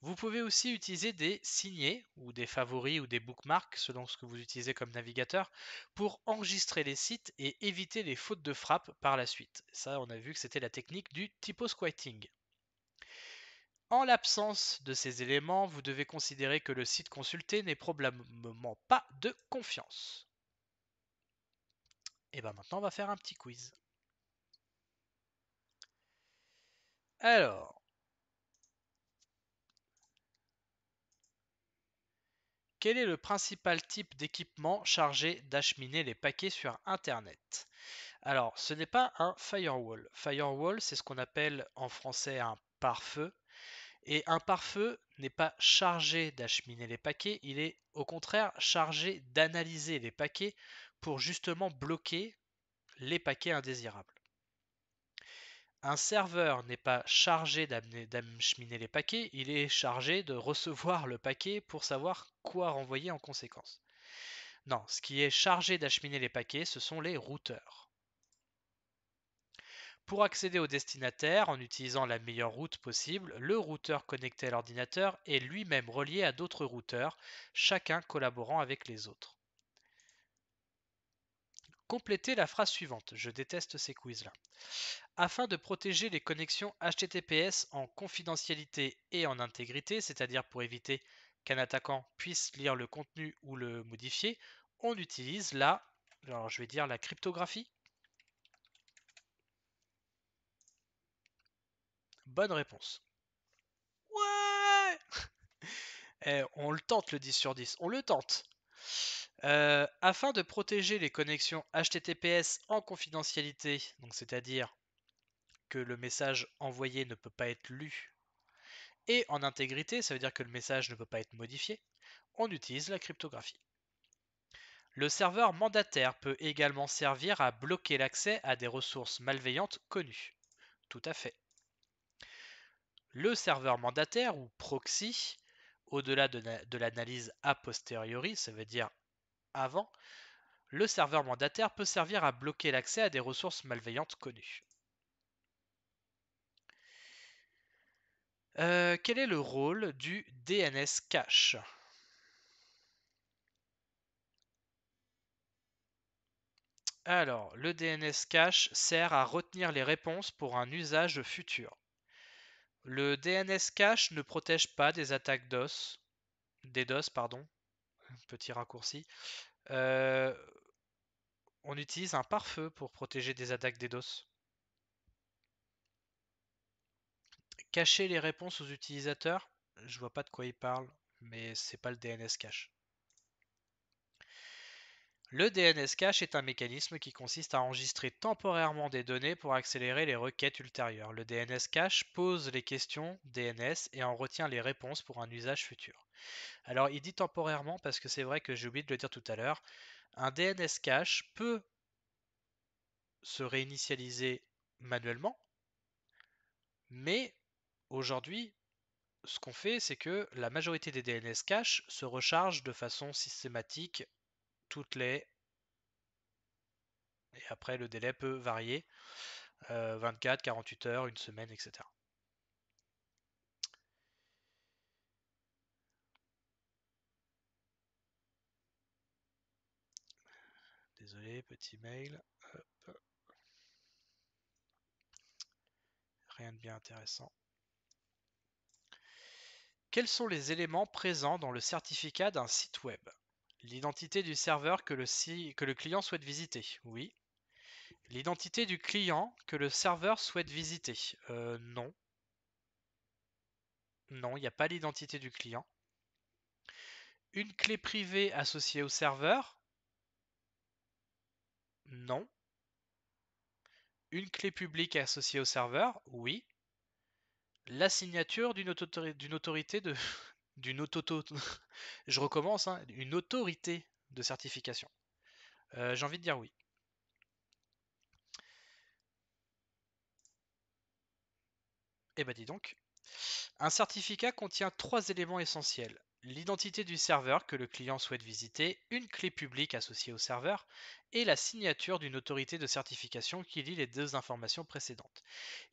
Vous pouvez aussi utiliser des signés ou des favoris ou des bookmarks selon ce que vous utilisez comme navigateur pour enregistrer les sites et éviter les fautes de frappe par la suite. Ça, on a vu que c'était la technique du typo-squatting En l'absence de ces éléments, vous devez considérer que le site consulté n'est probablement pas de confiance. Et bien maintenant, on va faire un petit quiz. Alors. Quel est le principal type d'équipement chargé d'acheminer les paquets sur Internet Alors, ce n'est pas un firewall. Firewall, c'est ce qu'on appelle en français un pare-feu. Et un pare-feu n'est pas chargé d'acheminer les paquets, il est au contraire chargé d'analyser les paquets pour justement bloquer les paquets indésirables. Un serveur n'est pas chargé d'acheminer les paquets, il est chargé de recevoir le paquet pour savoir quoi renvoyer en conséquence. Non, ce qui est chargé d'acheminer les paquets, ce sont les routeurs. Pour accéder au destinataire, en utilisant la meilleure route possible, le routeur connecté à l'ordinateur est lui-même relié à d'autres routeurs, chacun collaborant avec les autres. Complétez la phrase suivante. Je déteste ces quiz-là. Afin de protéger les connexions HTTPS en confidentialité et en intégrité, c'est-à-dire pour éviter qu'un attaquant puisse lire le contenu ou le modifier, on utilise la, alors je vais dire la cryptographie. Bonne réponse. Ouais eh, On le tente le 10 sur 10, on le tente. Euh, afin de protéger les connexions HTTPS en confidentialité, donc c'est-à-dire que le message envoyé ne peut pas être lu, et en intégrité, ça veut dire que le message ne peut pas être modifié, on utilise la cryptographie. Le serveur mandataire peut également servir à bloquer l'accès à des ressources malveillantes connues. Tout à fait. Le serveur mandataire ou proxy, au-delà de, l'analyse a posteriori, ça veut dire avant, le serveur mandataire peut servir à bloquer l'accès à des ressources malveillantes connues. Euh, quel est le rôle du DNS cache Alors, le DNS cache sert à retenir les réponses pour un usage futur. Le DNS cache ne protège pas des attaques DOS, pardon, petit raccourci, euh, on utilise un pare-feu pour protéger des attaques des DOS. Cacher les réponses aux utilisateurs, je vois pas de quoi il parle, mais c'est pas le DNS cache. Le DNS cache est un mécanisme qui consiste à enregistrer temporairement des données pour accélérer les requêtes ultérieures. Le DNS cache pose les questions DNS et en retient les réponses pour un usage futur. Alors il dit temporairement parce que c'est vrai que j'ai oublié de le dire tout à l'heure. Un DNS cache peut se réinitialiser manuellement, mais aujourd'hui, ce qu'on fait, c'est que la majorité des DNS cache se rechargent de façon systématique toutes les. Et après, le délai peut varier. 24, euh, 48 heures, une semaine, etc. Désolé, petit mail. Rien de bien intéressant. Quels sont les éléments présents dans le certificat d'un site web L'identité du serveur que le, que le client souhaite visiter. Oui. L'identité du client que le serveur souhaite visiter. Euh, non. Non, il n'y a pas l'identité du client. Une clé privée associée au serveur. Non. Une clé publique associée au serveur. Oui. La signature d'une autorité de... d'une auto, je recommence, hein, une autorité de certification. Euh, j'ai envie de dire oui. Eh ben dis donc, un certificat contient trois éléments essentiels l'identité du serveur que le client souhaite visiter, une clé publique associée au serveur et la signature d'une autorité de certification qui lie les deux informations précédentes.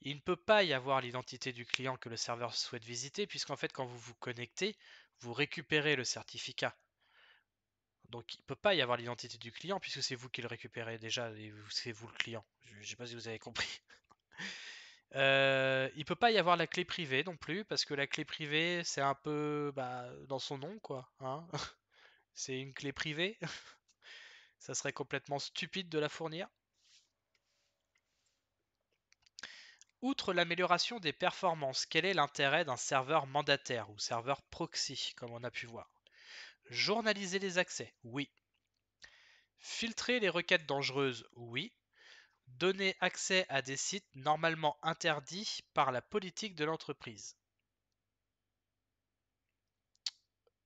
Il ne peut pas y avoir l'identité du client que le serveur souhaite visiter puisqu'en fait quand vous vous connectez, vous récupérez le certificat. Donc il ne peut pas y avoir l'identité du client puisque c'est vous qui le récupérez déjà et c'est vous le client. Je ne sais pas si vous avez compris. Euh, il peut pas y avoir la clé privée non plus, parce que la clé privée, c'est un peu bah, dans son nom, quoi. Hein. c'est une clé privée. Ça serait complètement stupide de la fournir. Outre l'amélioration des performances, quel est l'intérêt d'un serveur mandataire ou serveur proxy, comme on a pu voir Journaliser les accès, oui. Filtrer les requêtes dangereuses, oui donner accès à des sites normalement interdits par la politique de l'entreprise.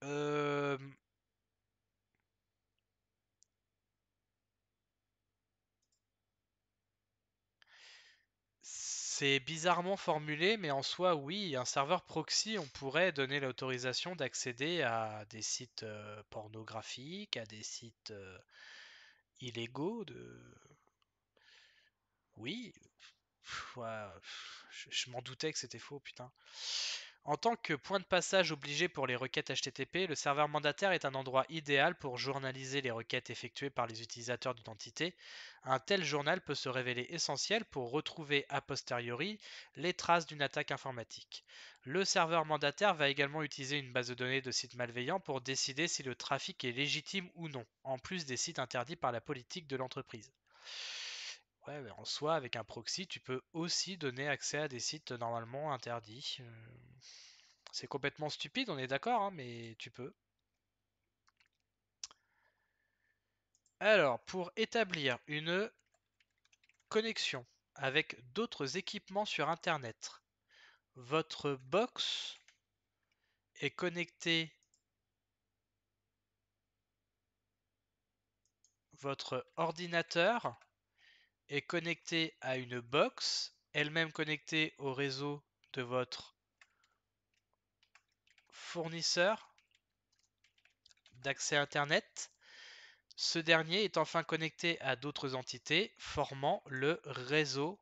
Euh, c'est bizarrement formulé, mais en soi, oui, un serveur proxy, on pourrait donner l'autorisation d'accéder à des sites euh, pornographiques, à des sites euh, illégaux de, oui, je, m'en doutais que c'était faux, putain. En tant que point de passage obligé pour les requêtes HTTP, le serveur mandataire est un endroit idéal pour journaliser les requêtes effectuées par les utilisateurs d'identité. Un tel journal peut se révéler essentiel pour retrouver a posteriori les traces d'une attaque informatique. Le serveur mandataire va également utiliser une base de données de sites malveillants pour décider si le trafic est légitime ou non, en plus des sites interdits par la politique de l'entreprise. Ouais, mais en soi, avec un proxy, tu peux aussi donner accès à des sites normalement interdits. Euh. C'est complètement stupide, on est d'accord, hein, mais tu peux. Alors, pour établir une connexion avec d'autres équipements sur Internet, votre box est connectée votre ordinateur est connecté à une box, elle-même connectée au réseau de votre fournisseur d'accès Internet. Ce dernier est enfin connecté à d'autres entités formant le réseau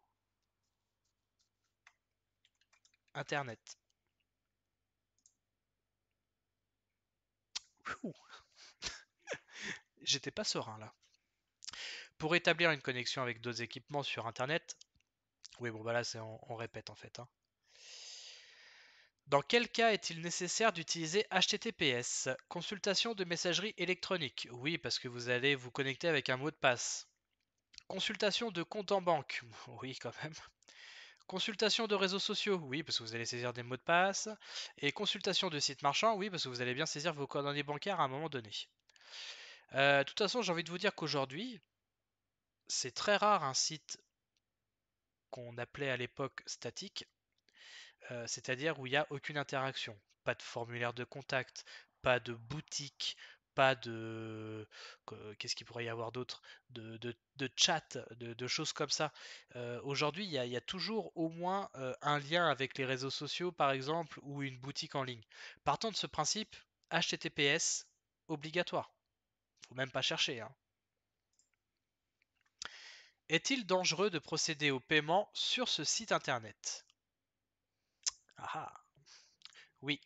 Internet. J'étais pas serein là. Pour établir une connexion avec d'autres équipements sur Internet, oui, bon, bah là, on, on, répète en fait. Hein. Dans quel cas est-il nécessaire d'utiliser HTTPS Consultation de messagerie électronique. Oui, parce que vous allez vous connecter avec un mot de passe. Consultation de compte en banque. Oui, quand même. Consultation de réseaux sociaux, oui, parce que vous allez saisir des mots de passe. Et consultation de sites marchands, oui, parce que vous allez bien saisir vos coordonnées bancaires à un moment donné. Euh, de toute façon, j'ai envie de vous dire qu'aujourd'hui, c'est très rare un site qu'on appelait à l'époque statique, euh, c'est-à-dire où il n'y a aucune interaction, pas de formulaire de contact, pas de boutique, pas de qu'est-ce qu'il pourrait y avoir d'autre de, de, chat, de, choses comme ça. Euh, aujourd'hui, il y, a toujours au moins euh, un lien avec les réseaux sociaux, par exemple, ou une boutique en ligne. Partant de ce principe, HTTPS obligatoire. Faut même pas chercher. Hein. Est-il dangereux de procéder au paiement sur ce site internet ah, ah Oui.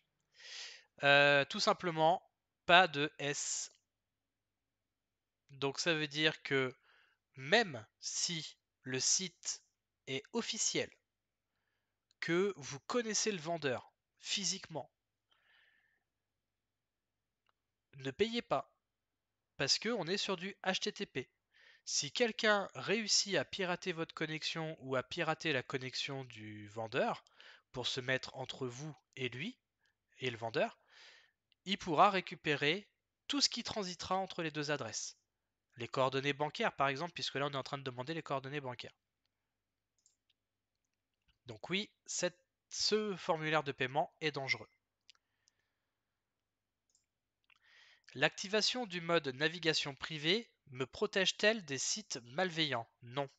Euh, tout simplement, pas de S. Donc ça veut dire que même si le site est officiel, que vous connaissez le vendeur physiquement, ne payez pas parce qu'on est sur du HTTP. Si quelqu'un réussit à pirater votre connexion ou à pirater la connexion du vendeur pour se mettre entre vous et lui et le vendeur, il pourra récupérer tout ce qui transitera entre les deux adresses. Les coordonnées bancaires par exemple, puisque là on est en train de demander les coordonnées bancaires. Donc oui, ce formulaire de paiement est dangereux. L'activation du mode navigation privée me protège-t-elle des sites malveillants? Non.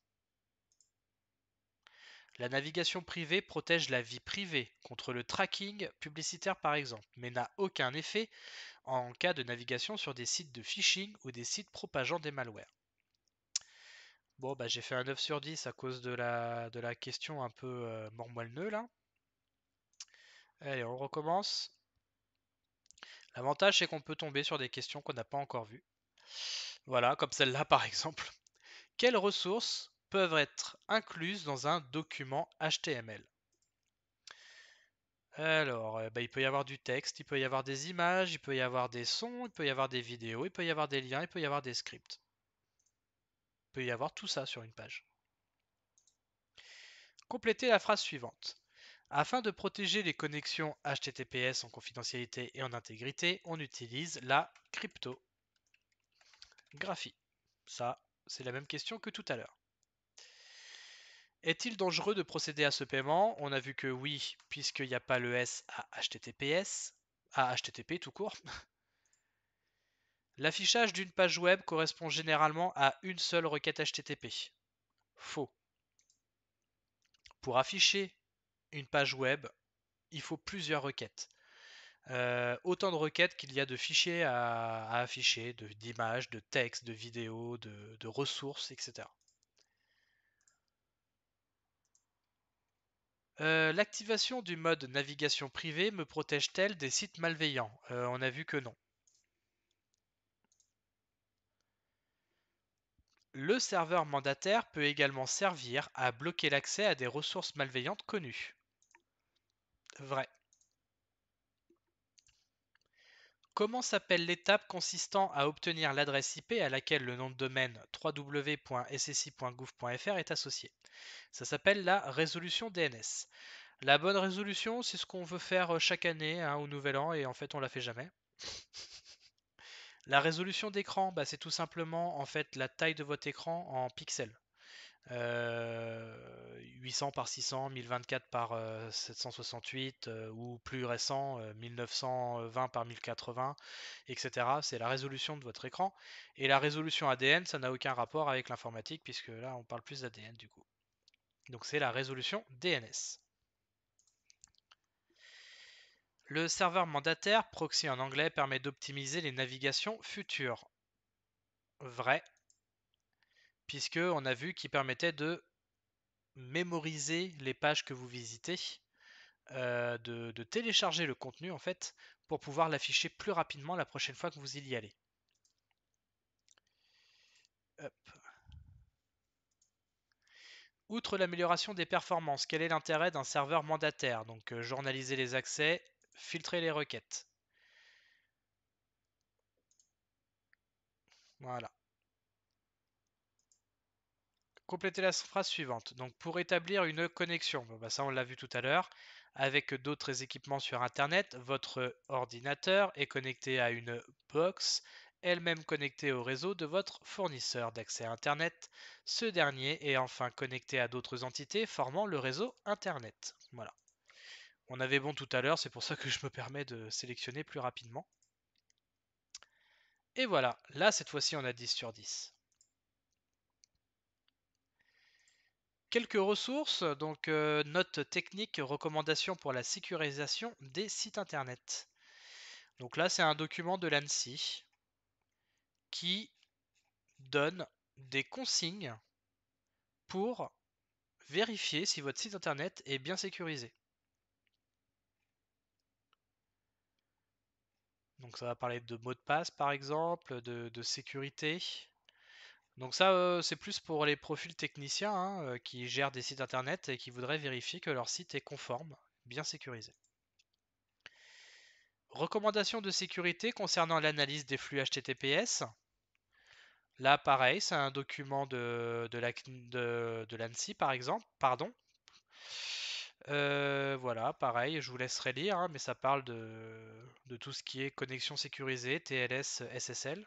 La navigation privée protège la vie privée contre le tracking publicitaire par exemple, mais n'a aucun effet en cas de navigation sur des sites de phishing ou des sites propageant des malwares. Bon bah j'ai fait un 9 sur 10 à cause de la, question un peu euh, là. Allez, on recommence. L'avantage c'est qu'on peut tomber sur des questions qu'on n'a pas encore vues. Voilà, comme celle-là par exemple. Quelles ressources peuvent être incluses dans un document HTML alors, euh, bah, il peut y avoir du texte, il peut y avoir des images, il peut y avoir des sons, il peut y avoir des vidéos, il peut y avoir des liens, il peut y avoir des scripts. Il peut y avoir tout ça sur une page. Complétez la phrase suivante. Afin de protéger les connexions HTTPS en confidentialité et en intégrité, on utilise la crypto graphie Ça, c'est la même question que tout à l'heure. Est-il dangereux de procéder à ce paiement On a vu que oui, puisqu'il n'y a pas le S à HTTPS, à HTTP tout court. L'affichage d'une page web correspond généralement à une seule requête HTTP. Faux. Pour afficher une page web, il faut plusieurs requêtes. Euh, autant de requêtes qu'il y a de fichiers à, afficher, d'images, de, textes, de vidéos, de, ressources, etc. Euh, l'activation du mode navigation privée me protège-t-elle des sites malveillants euh, On a vu que non. Le serveur mandataire peut également servir à bloquer l'accès à des ressources malveillantes connues. Vrai. Comment s'appelle l'étape consistant à obtenir l'adresse IP à laquelle le nom de domaine www.ssi.gouv.fr est associé Ça s'appelle la résolution DNS. La bonne résolution, c'est ce qu'on veut faire euh, chaque année hein, au Nouvel An et en fait on la fait jamais. la résolution d'écran, bah, c'est tout simplement en fait la taille de votre écran en pixels. 800 euh, par 600, 1024 par 768 euh, euh, ou plus récent 1920 par 1080, etc. C'est la résolution de votre écran. Et la résolution ADN, ça n'a aucun rapport avec l'informatique puisque là on parle plus d'ADN du coup. Donc c'est la résolution DNS. Le serveur mandataire, proxy en anglais, permet d'optimiser les navigations futures. Vrai puisque on a vu qu'il permettait de mémoriser les pages que vous visitez, euh, de, télécharger le contenu en fait, pour pouvoir l'afficher plus rapidement la prochaine fois que vous y allez. Outre l'amélioration des performances, quel est l'intérêt d'un serveur mandataire Donc euh, journaliser les accès, filtrer les requêtes. Voilà. Complétez la phrase suivante. Donc, pour établir une connexion, bah, ça on l'a vu tout à l'heure, avec d'autres équipements sur Internet, votre ordinateur est connecté à une box, elle-même connectée au réseau de votre fournisseur d'accès Internet. Ce dernier est enfin connecté à d'autres entités formant le réseau Internet. Voilà. On avait bon tout à l'heure, c'est pour ça que je me permets de sélectionner plus rapidement. Et voilà, là cette fois-ci on a 10 sur 10. Quelques ressources, donc note euh, notes techniques, recommandations pour la sécurisation des sites internet. Donc là, c'est un document de l'ANSI qui donne des consignes pour vérifier si votre site internet est bien sécurisé. Donc ça va parler de mot de passe par exemple, de sécurité, donc ça, euh, c'est plus pour les profils techniciens hein, euh, qui gèrent des sites internet et qui voudraient vérifier que leur site est conforme, bien sécurisé. Recommandations de sécurité concernant l'analyse des flux HTTPS. Là, pareil, c'est un document de, de l'ANSI, par exemple. Pardon. Euh, voilà, pareil, je vous laisserai lire, hein, mais ça parle de, de tout ce qui est connexion sécurisée, TLS, SSL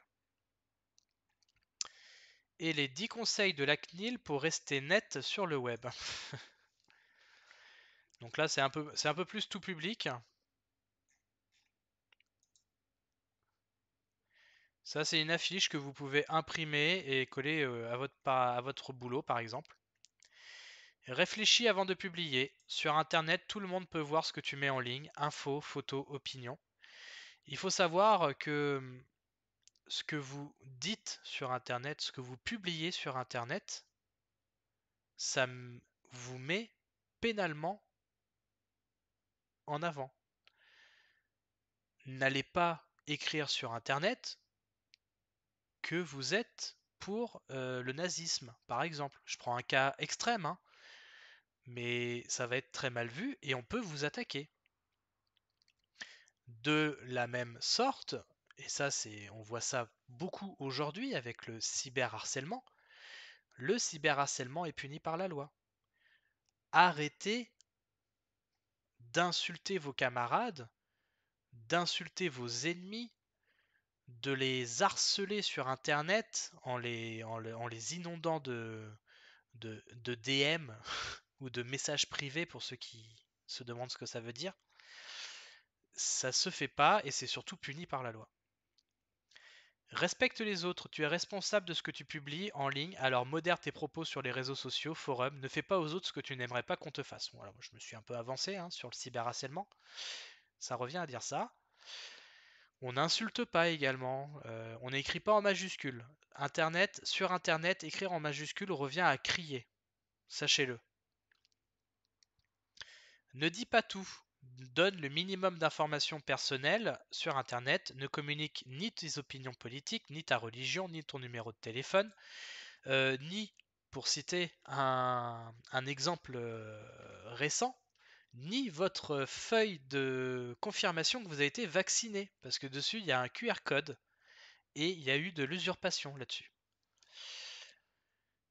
et les 10 conseils de la CNIL pour rester net sur le web. Donc là, c'est un, peu, un peu plus tout public. Ça, c'est une affiche que vous pouvez imprimer et coller euh, à votre, à votre boulot, par exemple. Réfléchis avant de publier. Sur Internet, tout le monde peut voir ce que tu mets en ligne, infos, photos, opinions. Il faut savoir que ce que vous dites sur Internet, ce que vous publiez sur Internet, ça vous met pénalement en avant. N'allez pas écrire sur Internet que vous êtes pour euh, le nazisme, par exemple. Je prends un cas extrême, hein, mais ça va être très mal vu et on peut vous attaquer. De la même sorte, et ça c'est on voit ça beaucoup aujourd'hui avec le cyberharcèlement, le cyberharcèlement est puni par la loi. Arrêtez d'insulter vos camarades, d'insulter vos ennemis, de les harceler sur Internet en les, en, les inondant de, de, de DM ou de messages privés pour ceux qui se demandent ce que ça veut dire. Ça se fait pas et c'est surtout puni par la loi. Respecte les autres, tu es responsable de ce que tu publies en ligne, alors modère tes propos sur les réseaux sociaux, forums, ne fais pas aux autres ce que tu n'aimerais pas qu'on te fasse. je me suis un peu avancé hein, sur le cyberharcèlement, ça revient à dire ça. On n'insulte pas également, euh, on n'écrit pas en majuscule. Internet, sur Internet, écrire en majuscule revient à crier, sachez-le. Ne dis pas tout, donne le minimum d'informations personnelles sur Internet, ne communique ni tes opinions politiques, ni ta religion, ni ton numéro de téléphone, euh, ni, pour citer un, exemple euh, récent, ni votre feuille de confirmation que vous avez été vacciné, parce que dessus, il y a un QR code et il y a eu de l'usurpation là-dessus.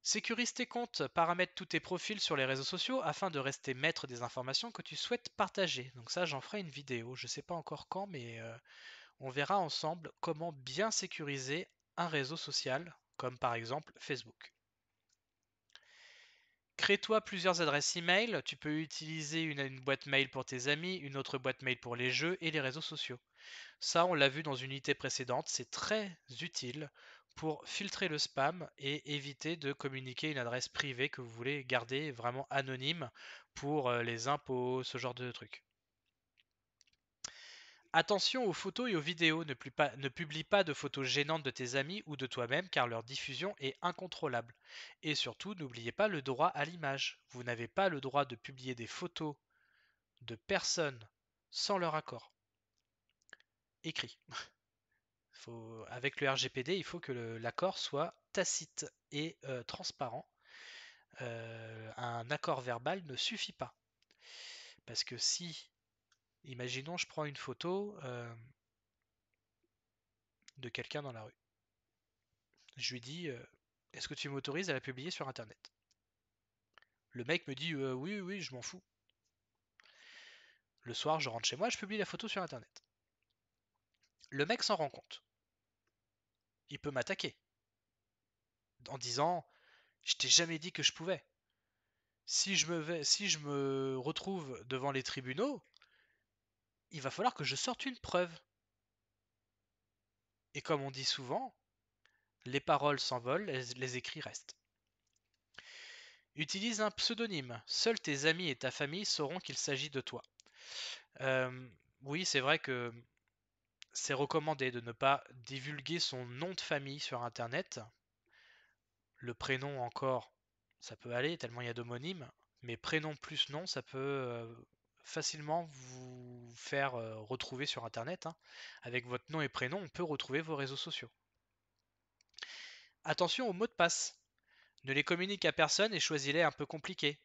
Sécurise tes comptes, paramètre tous tes profils sur les réseaux sociaux afin de rester maître des informations que tu souhaites partager. Donc ça, j'en ferai une vidéo, je ne sais pas encore quand, mais euh, on verra ensemble comment bien sécuriser un réseau social, comme par exemple Facebook. Crée-toi plusieurs adresses email. Tu peux utiliser une, une, boîte mail pour tes amis, une autre boîte mail pour les jeux et les réseaux sociaux. Ça, on l'a vu dans une unité précédente, c'est très utile pour filtrer le spam et éviter de communiquer une adresse privée que vous voulez garder vraiment anonyme pour euh, les impôts, ce genre de trucs. Attention aux photos et aux vidéos, ne, pas, ne, publie pas de photos gênantes de tes amis ou de toi-même car leur diffusion est incontrôlable. Et surtout, n'oubliez pas le droit à l'image. Vous n'avez pas le droit de publier des photos de personnes sans leur accord. Écrit. avec le RGPD, il faut que l'accord soit tacite et euh, transparent. Euh, un accord verbal ne suffit pas. Parce que si, imaginons, je prends une photo euh, de quelqu'un dans la rue. Je lui dis, est-ce que tu m'autorises à la publier sur Internet Le mec me dit, oui, oui, je m'en fous. Le soir, je rentre chez moi, je publie la photo sur Internet. Le mec s'en rend compte il peut m'attaquer. En disant Je t'ai jamais dit que je pouvais. Si je, me retrouve devant les tribunaux, il va falloir que je sorte une preuve. Et comme on dit souvent, les paroles s'envolent, les, écrits restent. Utilise un pseudonyme. Seuls tes amis et ta famille sauront qu'il s'agit de toi. Euh, oui, c'est vrai que c'est recommandé de ne pas divulguer son nom de famille sur Internet. Le prénom encore, ça peut aller, tellement il y a d'homonymes, mais prénom plus nom, ça peut euh, facilement vous faire euh, retrouver sur Internet. Hein. Avec votre nom et prénom, on peut retrouver vos réseaux sociaux. Attention aux mots de passe. Ne les communique à personne et choisis-les un peu compliqués.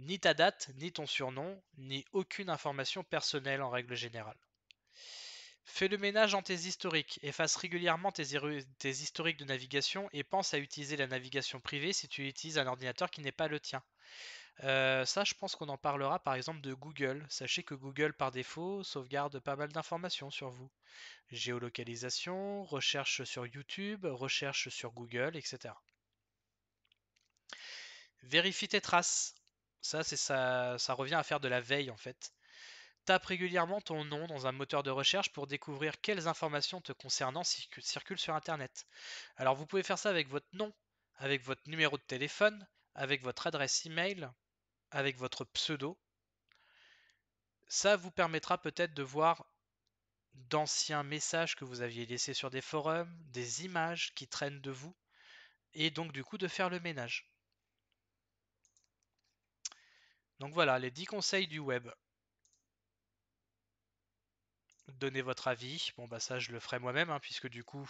Ni ta date, ni ton surnom, ni aucune information personnelle en règle générale. Fais le ménage en tes historiques, efface régulièrement tes, historiques de navigation et pense à utiliser la navigation privée si tu utilises un ordinateur qui n'est pas le tien. Euh, ça, je pense qu'on en parlera par exemple de Google. Sachez que Google, par défaut, sauvegarde pas mal d'informations sur vous. Géolocalisation, recherche sur YouTube, recherche sur Google, etc. Vérifie tes traces. Ça, ça, ça revient à faire de la veille en fait régulièrement ton nom dans un moteur de recherche pour découvrir quelles informations te concernant circulent sur Internet. Alors vous pouvez faire ça avec votre nom, avec votre numéro de téléphone, avec votre adresse email, avec votre pseudo. Ça vous permettra peut-être de voir d'anciens messages que vous aviez laissés sur des forums, des images qui traînent de vous, et donc du coup de faire le ménage. Donc voilà les 10 conseils du web donner votre avis. Bon, bah ça, je le ferai moi-même, hein, puisque du coup,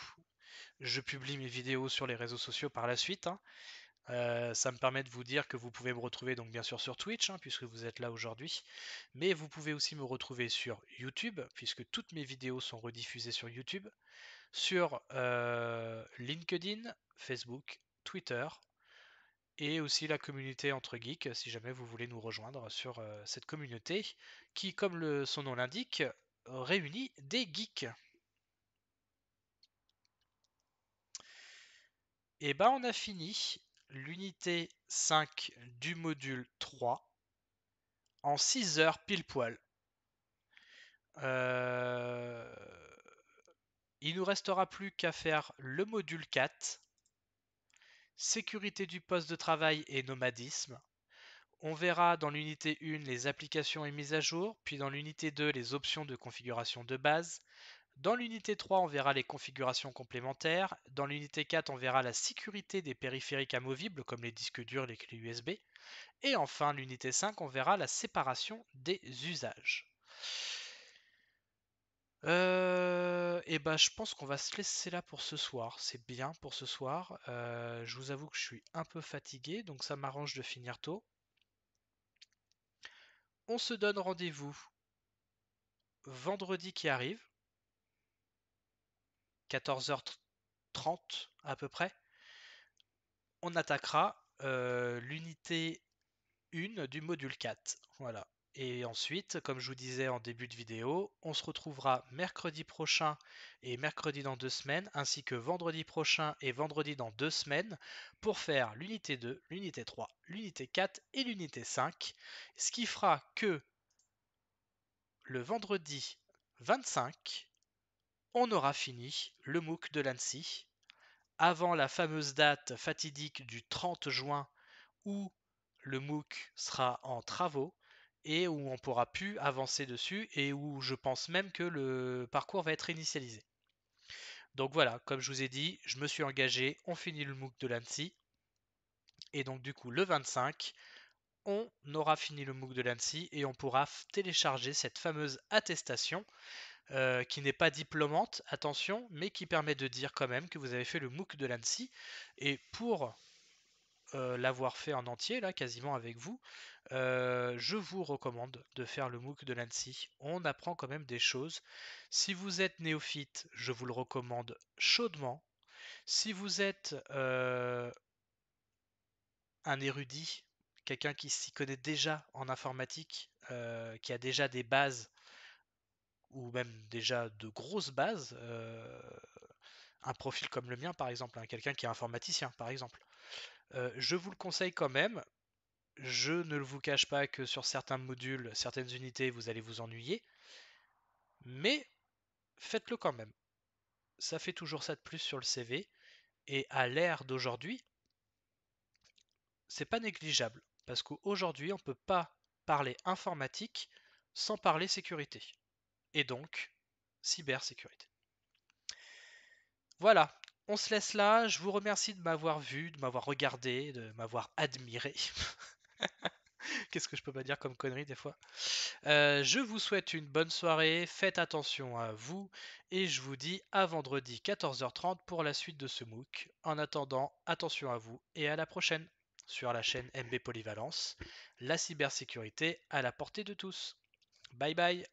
je publie mes vidéos sur les réseaux sociaux par la suite. Hein. Euh, ça me permet de vous dire que vous pouvez me retrouver donc bien sûr sur Twitch, hein, puisque vous êtes là aujourd'hui, mais vous pouvez aussi me retrouver sur YouTube, puisque toutes mes vidéos sont rediffusées sur YouTube, sur euh, LinkedIn, Facebook, Twitter, et aussi la communauté entre geeks, si jamais vous voulez nous rejoindre sur euh, cette communauté, qui, comme son nom l'indique, réunit des geeks. Et eh ben on a fini l'unité 5 du module 3 en 6 heures pile poil. Euh, il nous restera plus qu'à faire le module 4, sécurité du poste de travail et nomadisme, on verra dans l'unité 1 les applications et mises à jour, puis dans l'unité 2 les options de configuration de base. Dans l'unité 3, on verra les configurations complémentaires. Dans l'unité 4, on verra la sécurité des périphériques amovibles comme les disques durs, les clés USB. Et enfin, l'unité 5, on verra la séparation des usages. et euh, eh ben, je pense qu'on va se laisser là pour ce soir. C'est bien pour ce soir. Euh, je vous avoue que je suis un peu fatigué, donc ça m'arrange de finir tôt on se donne rendez-vous vendredi qui arrive, 14h30 à peu près. On attaquera euh, l'unité 1 du module 4. Voilà. Et ensuite, comme je vous disais en début de vidéo, on se retrouvera mercredi prochain et mercredi dans deux semaines, ainsi que vendredi prochain et vendredi dans deux semaines, pour faire l'unité 2, l'unité 3, l'unité 4 et l'unité 5, ce qui fera que le vendredi 25, on aura fini le MOOC de l'ANSI, avant la fameuse date fatidique du 30 juin où le MOOC sera en travaux et où on pourra plus avancer dessus et où je pense même que le parcours va être initialisé. Donc voilà, comme je vous ai dit, je me suis engagé, on finit le MOOC de l'ANSI. Et donc du coup, le 25, on aura fini le MOOC de l'ANSI et on pourra télécharger cette fameuse attestation euh, qui n'est pas diplômante, attention, mais qui permet de dire quand même que vous avez fait le MOOC de l'ANSI. Et pour euh, l'avoir fait en entier, là, quasiment avec vous, euh, je vous recommande de faire le MOOC de l'ANSI. On apprend quand même des choses. Si vous êtes néophyte, je vous le recommande chaudement. Si vous êtes euh, un érudit, quelqu'un qui s'y connaît déjà en informatique, qui a déjà des bases, ou même déjà de grosses bases, un profil comme le mien par exemple, hein, quelqu'un qui est informaticien par exemple, euh, je vous le conseille quand même. Je ne vous cache pas que sur certains modules, certaines unités, vous allez vous ennuyer. Mais faites-le quand même. Ça fait toujours ça de plus sur le CV. Et à l'ère d'aujourd'hui, c'est pas négligeable. Parce qu'aujourd'hui, on ne peut pas parler informatique sans parler sécurité. Et donc, cybersécurité. Voilà, on se laisse là. Je vous remercie de m'avoir vu, de m'avoir regardé, de m'avoir admiré. Qu'est-ce que je peux pas dire comme connerie des fois euh, Je vous souhaite une bonne soirée, faites attention à vous, et je vous dis à vendredi 14h30 pour la suite de ce MOOC. En attendant, attention à vous et à la prochaine sur la chaîne MB Polyvalence, la cybersécurité à la portée de tous. Bye bye